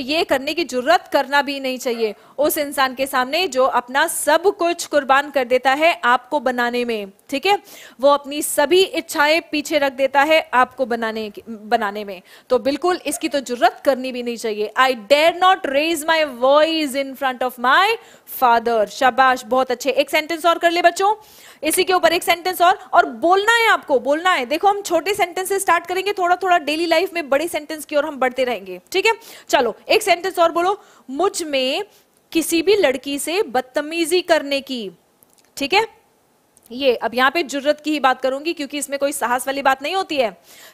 S1: ये करने की जरूरत करना भी नहीं चाहिए उस इंसान के सामने जो अपना सब कुछ कुर्बान कर देता है आपको बनाने में ठीक है वो अपनी सभी इच्छाएं पीछे रख देता है आपको बनाने बनाने में तो बिल्कुल इसकी तो जरूरत करनी भी नहीं चाहिए I dare not raise my voice in front of my father शाबाश बहुत अच्छे एक सेंटेंस और कर ले बच्चों इसी के ऊपर एक सेंटेंस और और बोलना है आपको बोलना है देखो हम छोटे सेंटेंस से स्टार्ट करेंगे थोड़ा थोड़ा डेली लाइफ में बड़े सेंटेंस की ओर हम बढ़ते रहेंगे ठीक है चलो एक सेंटेंस और बोलो मुझ में किसी भी लड़की से बदतमीजी करने की ठीक है ये अब यहाँ पे जरूरत की ही बात करूंगी क्योंकि इसमें कोई साहस वाली बात नहीं होती है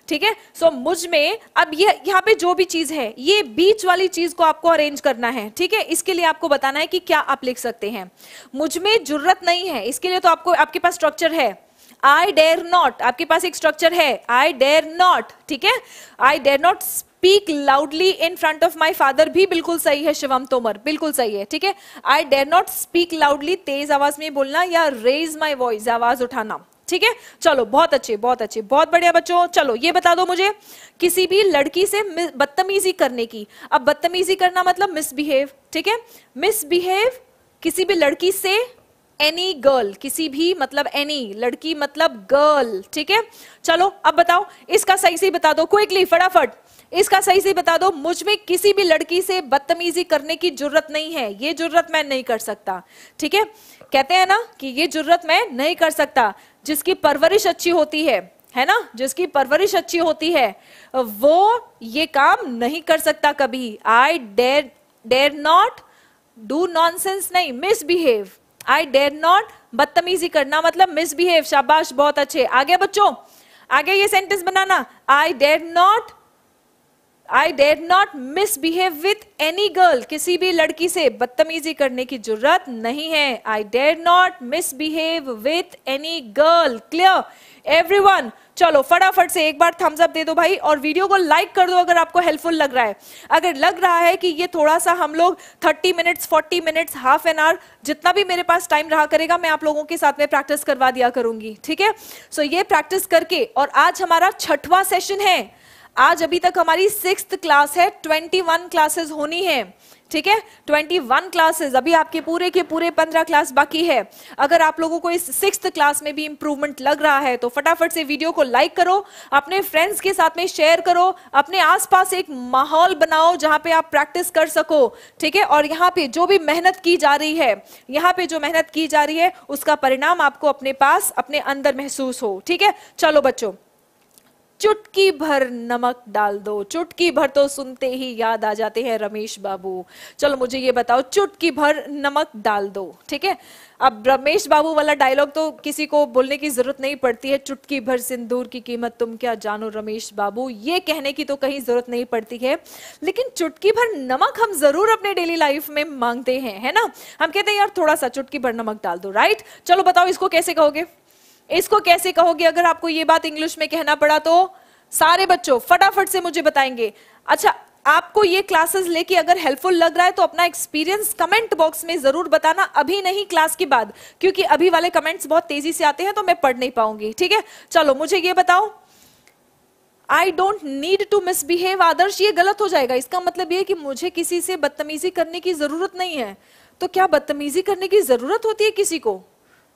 S1: ठीक है सो मुझ में अब ये यहां पे जो भी चीज है ये बीच वाली चीज को आपको अरेंज करना है ठीक है इसके लिए आपको बताना है कि क्या आप लिख सकते हैं मुझ में जरूरत नहीं है इसके लिए तो आपको आपके पास स्ट्रक्चर है आई डेयर नॉट आपके पास एक स्ट्रक्चर है आई डेयर नॉट ठीक है I dare not speak loudly in front of my father भी बिल्कुल सही है शिवम तोमर बिल्कुल सही है ठीक है I dare not speak loudly तेज आवाज में बोलना या रेज माई वॉइस आवाज उठाना ठीक है चलो बहुत अच्छे बहुत अच्छे बहुत बढ़िया बच्चों चलो ये बता दो मुझे किसी भी लड़की से बदतमीजी करने की अब बदतमीजी करना मतलब मिसबिहेव ठीक है मिसबिहेव किसी भी लड़की से एनी गर्ल किसी भी मतलब एनी लड़की मतलब गर्ल ठीक है चलो अब बताओ इसका सही से बता दो क्विकली फटाफट इसका सही से बता दो मुझ में किसी भी लड़की से बदतमीजी करने की जरूरत नहीं है ये जरूरत मैं नहीं कर सकता ठीक है कहते हैं ना कि ये जरूरत मैं नहीं कर सकता जिसकी परवरिश अच्छी होती है है ना जिसकी परवरिश अच्छी होती है वो ये काम नहीं कर सकता कभी I dare dare not do non नहीं मिसबिहेव आई डेर नॉट बदतमीजी करना मतलब मिसबिहेव शाबाश बहुत अच्छे आगे बच्चों आगे ये सेंटेंस बनाना I dare not I dare not misbehave with any girl किसी भी लड़की से बदतमीजी करने की जरूरत नहीं है I dare not misbehave with any girl clear everyone चलो फटाफट से एक बार थम्स अप दे दो भाई और वीडियो को लाइक कर दो अगर आपको हेल्पफुल लग रहा है अगर लग रहा है कि ये थोड़ा सा हम लोग 30 minutes 40 minutes half an hour जितना भी मेरे पास टाइम रहा करेगा मैं आप लोगों के साथ में प्रैक्टिस करवा दिया करूंगी ठीक है सो ये प्रैक्टिस करके और आज हमारा छठवा सेशन है आज अभी तक हमारी सिक्स क्लास है ट्वेंटी वन क्लासेस होनी है ठीक है 21 क्लासेस अभी आपके पूरे के पूरे 15 क्लास बाकी है अगर आप लोगों को इस सिक्स क्लास में भी इंप्रूवमेंट लग रहा है तो फटाफट से वीडियो को लाइक करो अपने फ्रेंड्स के साथ में शेयर करो अपने आसपास एक माहौल बनाओ जहां पे आप प्रैक्टिस कर सको ठीक है और यहाँ पे जो भी मेहनत की जा रही है यहाँ पे जो मेहनत की जा रही है उसका परिणाम आपको अपने पास अपने अंदर महसूस हो ठीक है चलो बच्चों चुटकी भर नमक डाल दो चुटकी भर तो सुनते ही याद आ जाते हैं रमेश बाबू चलो मुझे ये बताओ चुटकी भर नमक डाल दो ठीक है अब रमेश बाबू वाला डायलॉग तो किसी को बोलने की जरूरत नहीं पड़ती है चुटकी भर सिंदूर की कीमत तुम क्या जानो रमेश बाबू ये कहने की तो कहीं जरूरत नहीं पड़ती है लेकिन चुटकी भर नमक हम जरूर अपने डेली लाइफ में मांगते हैं है ना हम कहते हैं यार थोड़ा सा चुटकी भर नमक डाल दो राइट चलो बताओ इसको कैसे कहोगे इसको कैसे कहोगे अगर आपको ये बात इंग्लिश में कहना पड़ा तो सारे बच्चों फटाफट से मुझे बताएंगे अच्छा आपको ये क्लासेस लेके अगर हेल्पफुल लग रहा है तो अपना एक्सपीरियंस कमेंट बॉक्स में जरूर बताना अभी नहीं क्लास के बाद क्योंकि अभी वाले कमेंट्स बहुत तेजी से आते हैं तो मैं पढ़ नहीं पाऊंगी ठीक है चलो मुझे ये बताओ I don't need to misbehave Adarsh ये गलत हो जाएगा इसका मतलब ये कि मुझे किसी से बदतमीजी करने की जरूरत नहीं है तो क्या बदतमीजी करने की जरूरत होती है किसी को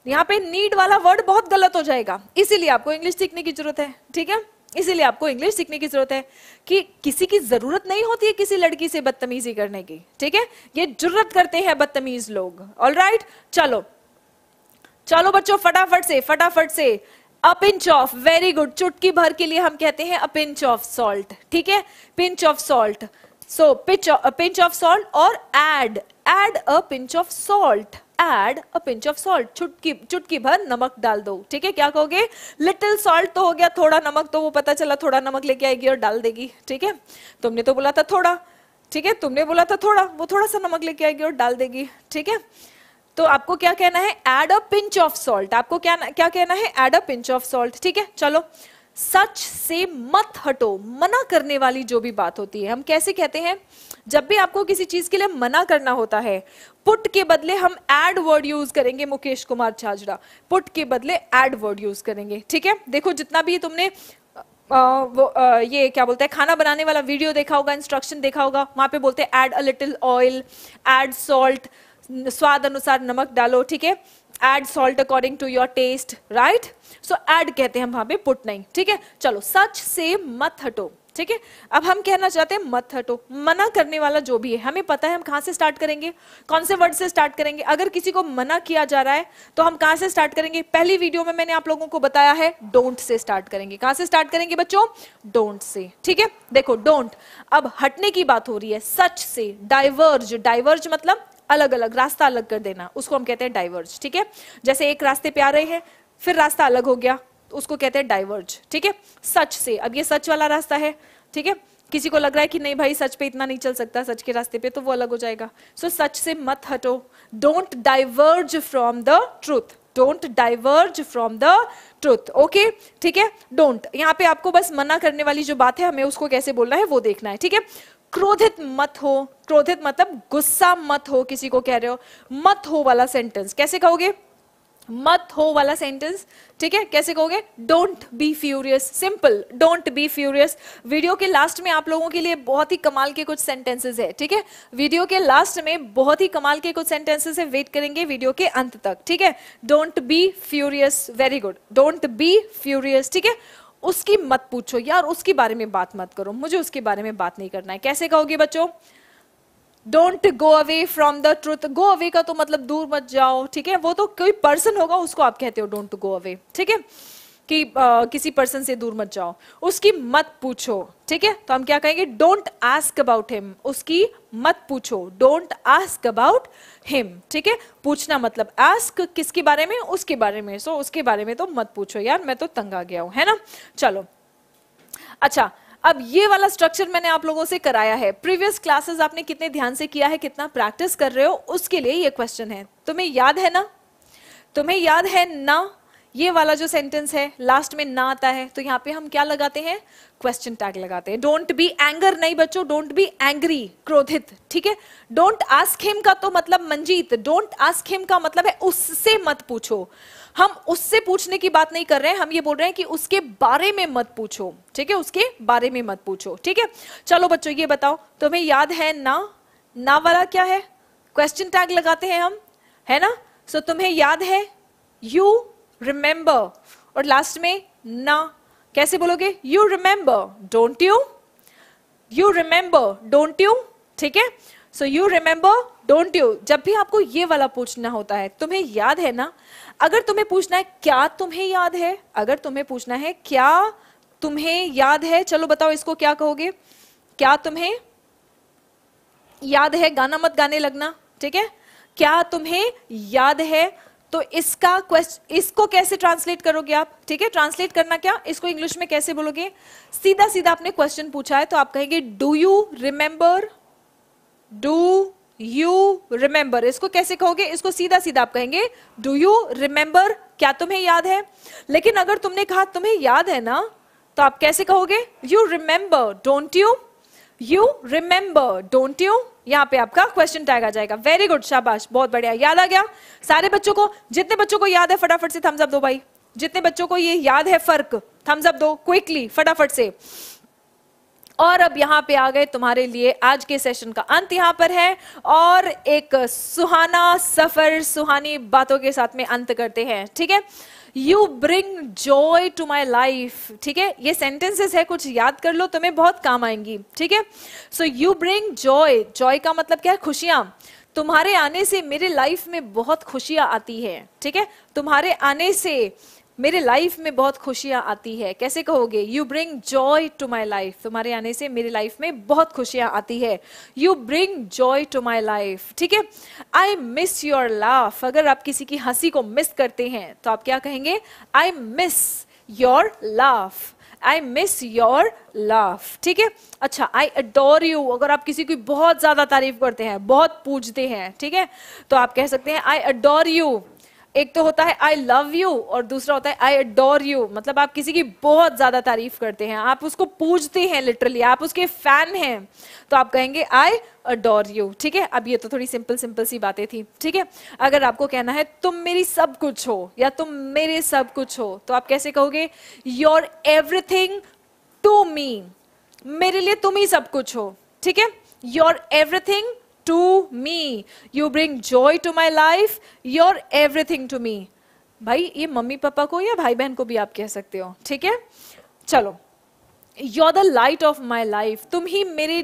S1: यहाँ पे नीड वाला वर्ड बहुत गलत हो जाएगा इसीलिए आपको इंग्लिश सीखने की जरूरत है ठीक है इसीलिए आपको इंग्लिश सीखने की जरूरत है कि किसी की जरूरत नहीं होती है किसी लड़की से बदतमीजी करने की ठीक है ये जरूरत करते हैं बदतमीज लोग ऑल right? चलो चलो बच्चों फटाफट से फटाफट से a pinch of very good चुटकी भर के लिए हम कहते हैं अ पिंच ऑफ सॉल्ट ठीक है pinch of salt so pinch of salt और add add a pinch of salt add a pinch of salt चुटकी चुटकी भर नमक डाल दो ठीक है क्या कहोगे लिटिल सॉल्ट तो हो गया थोड़ा नमक तो वो पता चला थोड़ा नमक लेके आएगी और डाल देगी ठीक है तुमने तो बोला था थोड़ा ठीक है तुमने बोला था थोड़ा वो थोड़ा सा नमक लेके आएगी और डाल देगी ठीक है तो आपको क्या कहना है add a pinch of salt आपको क्या क्या कहना है add a pinch of salt ठीक है चलो सच से मत हटो मना करने वाली जो भी बात होती है हम कैसे कहते हैं जब भी आपको किसी चीज के लिए मना करना होता है पुट के बदले हम एड वर्ड यूज करेंगे मुकेश कुमार छाजड़ा पुट के बदले एड वर्ड यूज करेंगे ठीक है देखो जितना भी तुमने आ, वो आ, ये क्या बोलते हैं खाना बनाने वाला वीडियो देखा होगा इंस्ट्रक्शन देखा होगा वहां पे बोलते हैं add a little oil add salt स्वाद अनुसार नमक डालो ठीक है add salt according to your taste right so add कहते हैं हम वहां पे पुट नहीं ठीक है चलो सच से मत हटो ठीक है अब हम कहना चाहते हैं मत हटो मना करने वाला जो भी है हमें पता है हम कहां से स्टार्ट करेंगे कौन से वर्ड से स्टार्ट करेंगे अगर किसी को मना किया जा रहा है तो हम कहां से स्टार्ट करेंगे पहली वीडियो में मैंने आप लोगों को बताया है डोंट से स्टार्ट करेंगे कहां से स्टार्ट करेंगे बच्चों डोंट से ठीक है देखो डोंट अब हटने की बात हो रही है सच से डाइवर्ज डाइवर्ज मतलब अलग अलग रास्ता अलग कर देना उसको हम कहते हैं डाइवर्ज ठीक है जैसे एक रास्ते पे आ रहे हैं फिर रास्ता अलग हो गया तो उसको कहते हैं डाइवर्ज ठीक है सच से अब ये सच वाला रास्ता है ठीक है किसी को लग रहा है कि नहीं भाई सच पे इतना नहीं चल सकता सच के रास्ते पे तो वो अलग हो जाएगा सो so, सच से मत हटो don't diverge from the truth don't diverge from the truth okay ठीक है डोंट यहाँ पे आपको बस मना करने वाली जो बात है हमें उसको कैसे बोलना है वो देखना है ठीक है क्रोधित मत हो क्रोधित मतलब गुस्सा मत हो किसी को कह रहे हो मत हो वाला सेंटेंस कैसे कहोगे मत हो वाला सेंटेंस ठीक है कैसे कहोगे don't be furious simple don't be furious video के लास्ट में आप लोगों के लिए बहुत ही कमाल के कुछ सेंटेंसेस है ठीक है वीडियो के लास्ट में बहुत ही कमाल के कुछ सेंटेंसेस है वेट करेंगे वीडियो के अंत तक ठीक है don't be furious very good don't be furious ठीक है उसकी मत पूछो यार उसके बारे में बात मत करो मुझे उसके बारे में बात नहीं करना है कैसे कहोगे बच्चों don't go away from the truth go away का तो मतलब दूर मत जाओ ठीक है वो तो कोई पर्सन होगा उसको आप कहते हो डोंट गो अवे ठीक है कि आ, किसी पर्सन से दूर मत जाओ उसकी मत पूछो ठीक है तो हम क्या कहेंगे डोंट आस्क अबाउट हिम उसकी मत पूछो डोंट आस्क अबाउट हिम ठीक है पूछना मतलब आस्क किसके बारे में उसके बारे में सो so, उसके बारे में तो मत पूछो यार मैं तो तंग आ गया हूं है ना चलो अच्छा अब ये वाला स्ट्रक्चर मैंने आप लोगों से कराया है प्रीवियस क्लासेस आपने कितने ध्यान से किया है कितना प्रैक्टिस कर रहे हो उसके लिए ये क्वेश्चन है तुम्हें याद है ना तुम्हें याद है ना ये वाला जो सेंटेंस है लास्ट में ना आता है तो यहाँ पे हम क्या लगाते हैं क्वेश्चन टैग लगाते हैं डोंट बी एंगर नहीं बच्चों डोंट बी एंग्री क्रोधित ठीक है डोंट आस्क हिम का तो मतलब मंजीत डोंट आस्क हिम का मतलब है उससे मत पूछो हम उससे पूछने की बात नहीं कर रहे हैं हम ये बोल रहे हैं कि उसके बारे में मत पूछो ठीक है उसके बारे में मत पूछो ठीक है चलो बच्चों ये बताओ तुम्हें याद है ना ना वाला क्या है क्वेश्चन टैग लगाते हैं हम है ना सो so, तुम्हें याद है यू रिमेंबर और लास्ट में ना कैसे बोलोगे you remember don't you you remember don't you ठीक है so you remember don't you जब भी आपको ये वाला पूछना होता है तुम्हें याद है ना अगर तुम्हें पूछना है क्या तुम्हें याद है अगर तुम्हें पूछना है क्या तुम्हें याद है चलो बताओ इसको क्या कहोगे क्या तुम्हें याद है गाना मत गाने लगना ठीक है क्या तुम्हें याद है तो इसका क्वेश्चन इसको कैसे ट्रांसलेट करोगे आप ठीक है ट्रांसलेट करना क्या इसको इंग्लिश में कैसे बोलोगे सीधा सीधा आपने क्वेश्चन पूछा है तो आप कहेंगे do you remember do you remember इसको कैसे कहोगे इसको सीधा सीधा आप कहेंगे डू यू रिमेंबर क्या तुम्हें याद है लेकिन अगर तुमने कहा तुम्हें याद है ना तो आप कैसे कहोगे you remember don't you you remember don't you यहाँ पे आपका क्वेश्चन टैग आ जाएगा वेरी गुड शाबाश बहुत बढ़िया याद आ गया सारे बच्चों को जितने बच्चों को याद है फटाफट से थम्स अप दो भाई जितने बच्चों को ये याद है फर्क थम्स अप दो क्विकली फटाफट से और अब यहाँ पे आ गए तुम्हारे लिए आज के सेशन का अंत यहाँ पर है और एक सुहाना सफर सुहानी बातों के साथ में अंत करते हैं ठीक है you bring joy to my life ठीक है ये सेंटेंसेस है कुछ याद कर लो तुम्हें बहुत काम आएंगी ठीक है so you bring joy joy का मतलब क्या है खुशियां तुम्हारे आने से मेरे लाइफ में बहुत खुशियां आती है ठीक है तुम्हारे आने से मेरे लाइफ में बहुत खुशियाँ आती है कैसे कहोगे you bring joy to my life तुम्हारे आने से मेरी लाइफ में बहुत खुशियां आती है you bring joy to my life ठीक है आई मिस योर लाफ अगर आप किसी की हंसी को मिस करते हैं तो आप क्या कहेंगे I miss your laugh I miss your laugh ठीक है अच्छा आई अडोर यू अगर आप किसी की बहुत ज्यादा तारीफ करते हैं बहुत पूजते हैं ठीक है तो आप कह सकते हैं आई अडोर यू एक तो होता है आई लव यू और दूसरा होता है आई अडोर यू मतलब आप किसी की बहुत ज्यादा तारीफ करते हैं आप उसको पूजते हैं लिटरली आप उसके फैन हैं तो आप कहेंगे आई अडोर यू ठीक है अब ये तो थोड़ी सिंपल सिंपल सी बातें थी ठीक है अगर आपको कहना है तुम मेरी सब कुछ हो या तुम मेरे सब कुछ हो तो आप कैसे कहोगे योर एवरीथिंग टू मी मेरे लिए तुम ही सब कुछ हो ठीक है your everything to me. You bring joy to my life. You're everything to me. भाई ये मम्मी पापा को या भाई बहन को भी आप कह सकते हो ठीक है चलो you the light of my life तुम ही मेरे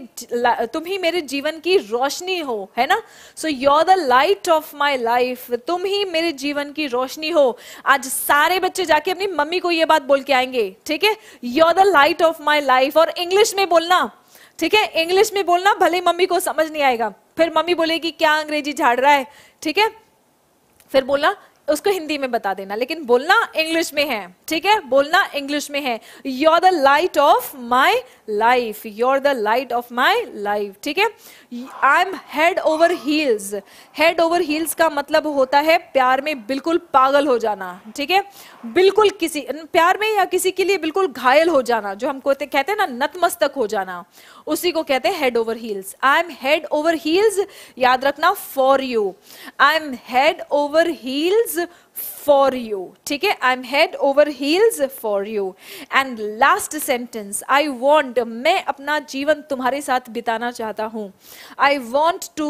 S1: तुम ही मेरे जीवन की रोशनी हो है ना so you the light of my life तुम ही मेरे जीवन की रोशनी हो आज सारे बच्चे जाके अपनी मम्मी को ये बात बोल के आएंगे ठीक है you the light of my life और इंग्लिश में बोलना ठीक है इंग्लिश में बोलना भले मम्मी को समझ नहीं आएगा फिर मम्मी बोलेगी क्या अंग्रेजी झाड़ रहा है ठीक है फिर बोलना उसको हिंदी में बता देना लेकिन बोलना इंग्लिश में है ठीक है बोलना इंग्लिश में है you are the light of my life you are the light of my life ठीक है I am head over heels head over heels का मतलब होता है प्यार में बिल्कुल पागल हो जाना ठीक है बिल्कुल किसी प्यार में या किसी के लिए बिल्कुल घायल हो जाना जो हम कहते कहते हैं ना नतमस्तक हो जाना उसी को कहते हैं head over heels I am head over heels याद रखना for you I am head over heels for you ठीक है I am head over heels for you and last sentence I want मैं अपना जीवन तुम्हारे साथ बिताना चाहता हूँ I want to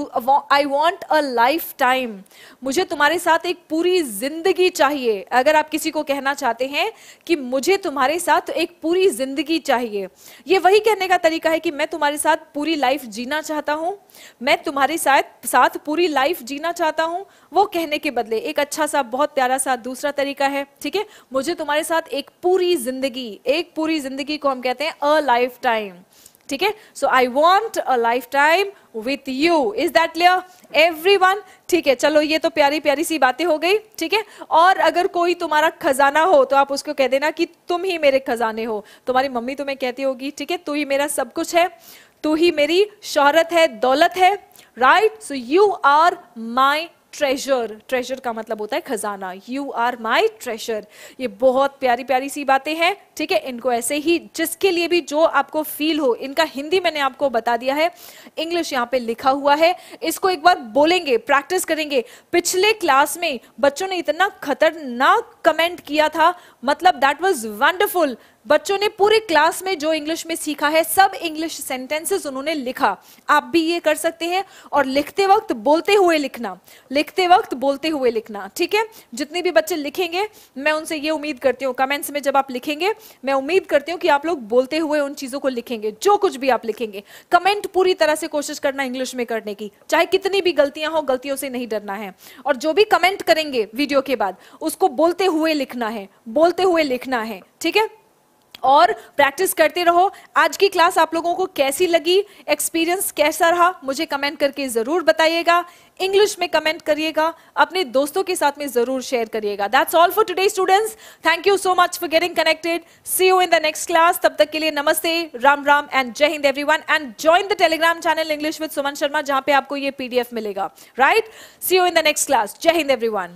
S1: I want a lifetime मुझे तुम्हारे साथ एक पूरी जिंदगी चाहिए अगर आप किसी को कहना चाहते हैं कि मुझे तुम्हारे साथ एक पूरी जिंदगी चाहिए ये वही कहने का तरीका है कि मैं तुम्हारे साथ पूरी लाइफ जीना चाहता हूँ मैं तुम्हारे साथ साथ पूरी लाइफ जीना चाहता हूँ वो कहने के बदले एक अच्छा सा बहुत प्यारा सा दूसरा तरीका है ठीक है मुझे तुम्हारे साथ एक पूरी जिंदगी एक पूरी जिंदगी को हम कहते हैं अ लाइफ टाइम ठीक है so I want a lifetime with you is that clear everyone ठीक है चलो ये तो प्यारी प्यारी सी बातें हो गई ठीक है और अगर कोई तुम्हारा खजाना हो तो आप उसको कह देना कि तुम ही मेरे खजाने हो तुम्हारी मम्मी तुम्हें कहती होगी ठीक है तू ही मेरा सब कुछ है तू ही मेरी शोहरत है दौलत है right so you are my treasure treasure का मतलब होता है खजाना यू आर माई ट्रेजर ये बहुत प्यारी प्यारी सी बातें हैं ठीक है इनको ऐसे ही जिसके लिए भी जो आपको फील हो इनका हिंदी मैंने आपको बता दिया है इंग्लिश यहाँ पे लिखा हुआ है इसको एक बार बोलेंगे प्रैक्टिस करेंगे पिछले क्लास में बच्चों ने इतना खतरनाक कमेंट किया था मतलब दैट वाज वंडरफुल बच्चों ने पूरे क्लास में जो इंग्लिश में सीखा है सब इंग्लिश सेंटेंसेस उन्होंने लिखा आप भी ये कर सकते हैं और लिखते वक्त बोलते हुए लिखना लिखते वक्त बोलते हुए लिखना ठीक है जितने भी बच्चे लिखेंगे मैं उनसे ये उम्मीद करती हूँ कमेंट्स में जब आप लिखेंगे मैं उम्मीद करती हूँ कि आप लोग बोलते हुए उन चीज़ों को लिखेंगे जो कुछ भी आप लिखेंगे कमेंट पूरी तरह से कोशिश करना इंग्लिश में करने की चाहे कितनी भी गलतियाँ हो गलतियों से नहीं डरना है और जो भी कमेंट करेंगे वीडियो के बाद उसको बोलते हुए लिखना है बोल बोलते हुए लिखना है ठीक है और प्रैक्टिस करते रहो आज की क्लास आप लोगों को कैसी लगी एक्सपीरियंस कैसा रहा मुझे कमेंट करके ज़रूर बताइएगा इंग्लिश में कमेंट करिएगा अपने दोस्तों के साथ में ज़रूर शेयर करिएगा that's all for today students thank you so much for getting connected see you in the next class तब तक के लिए नमस्ते राम राम एंड जय Hind every and join the Telegram channel English with Suman Sharma जहां पे आपको ये पीडीएफ मिलेगा right see you in the next class जय हिंद एवरी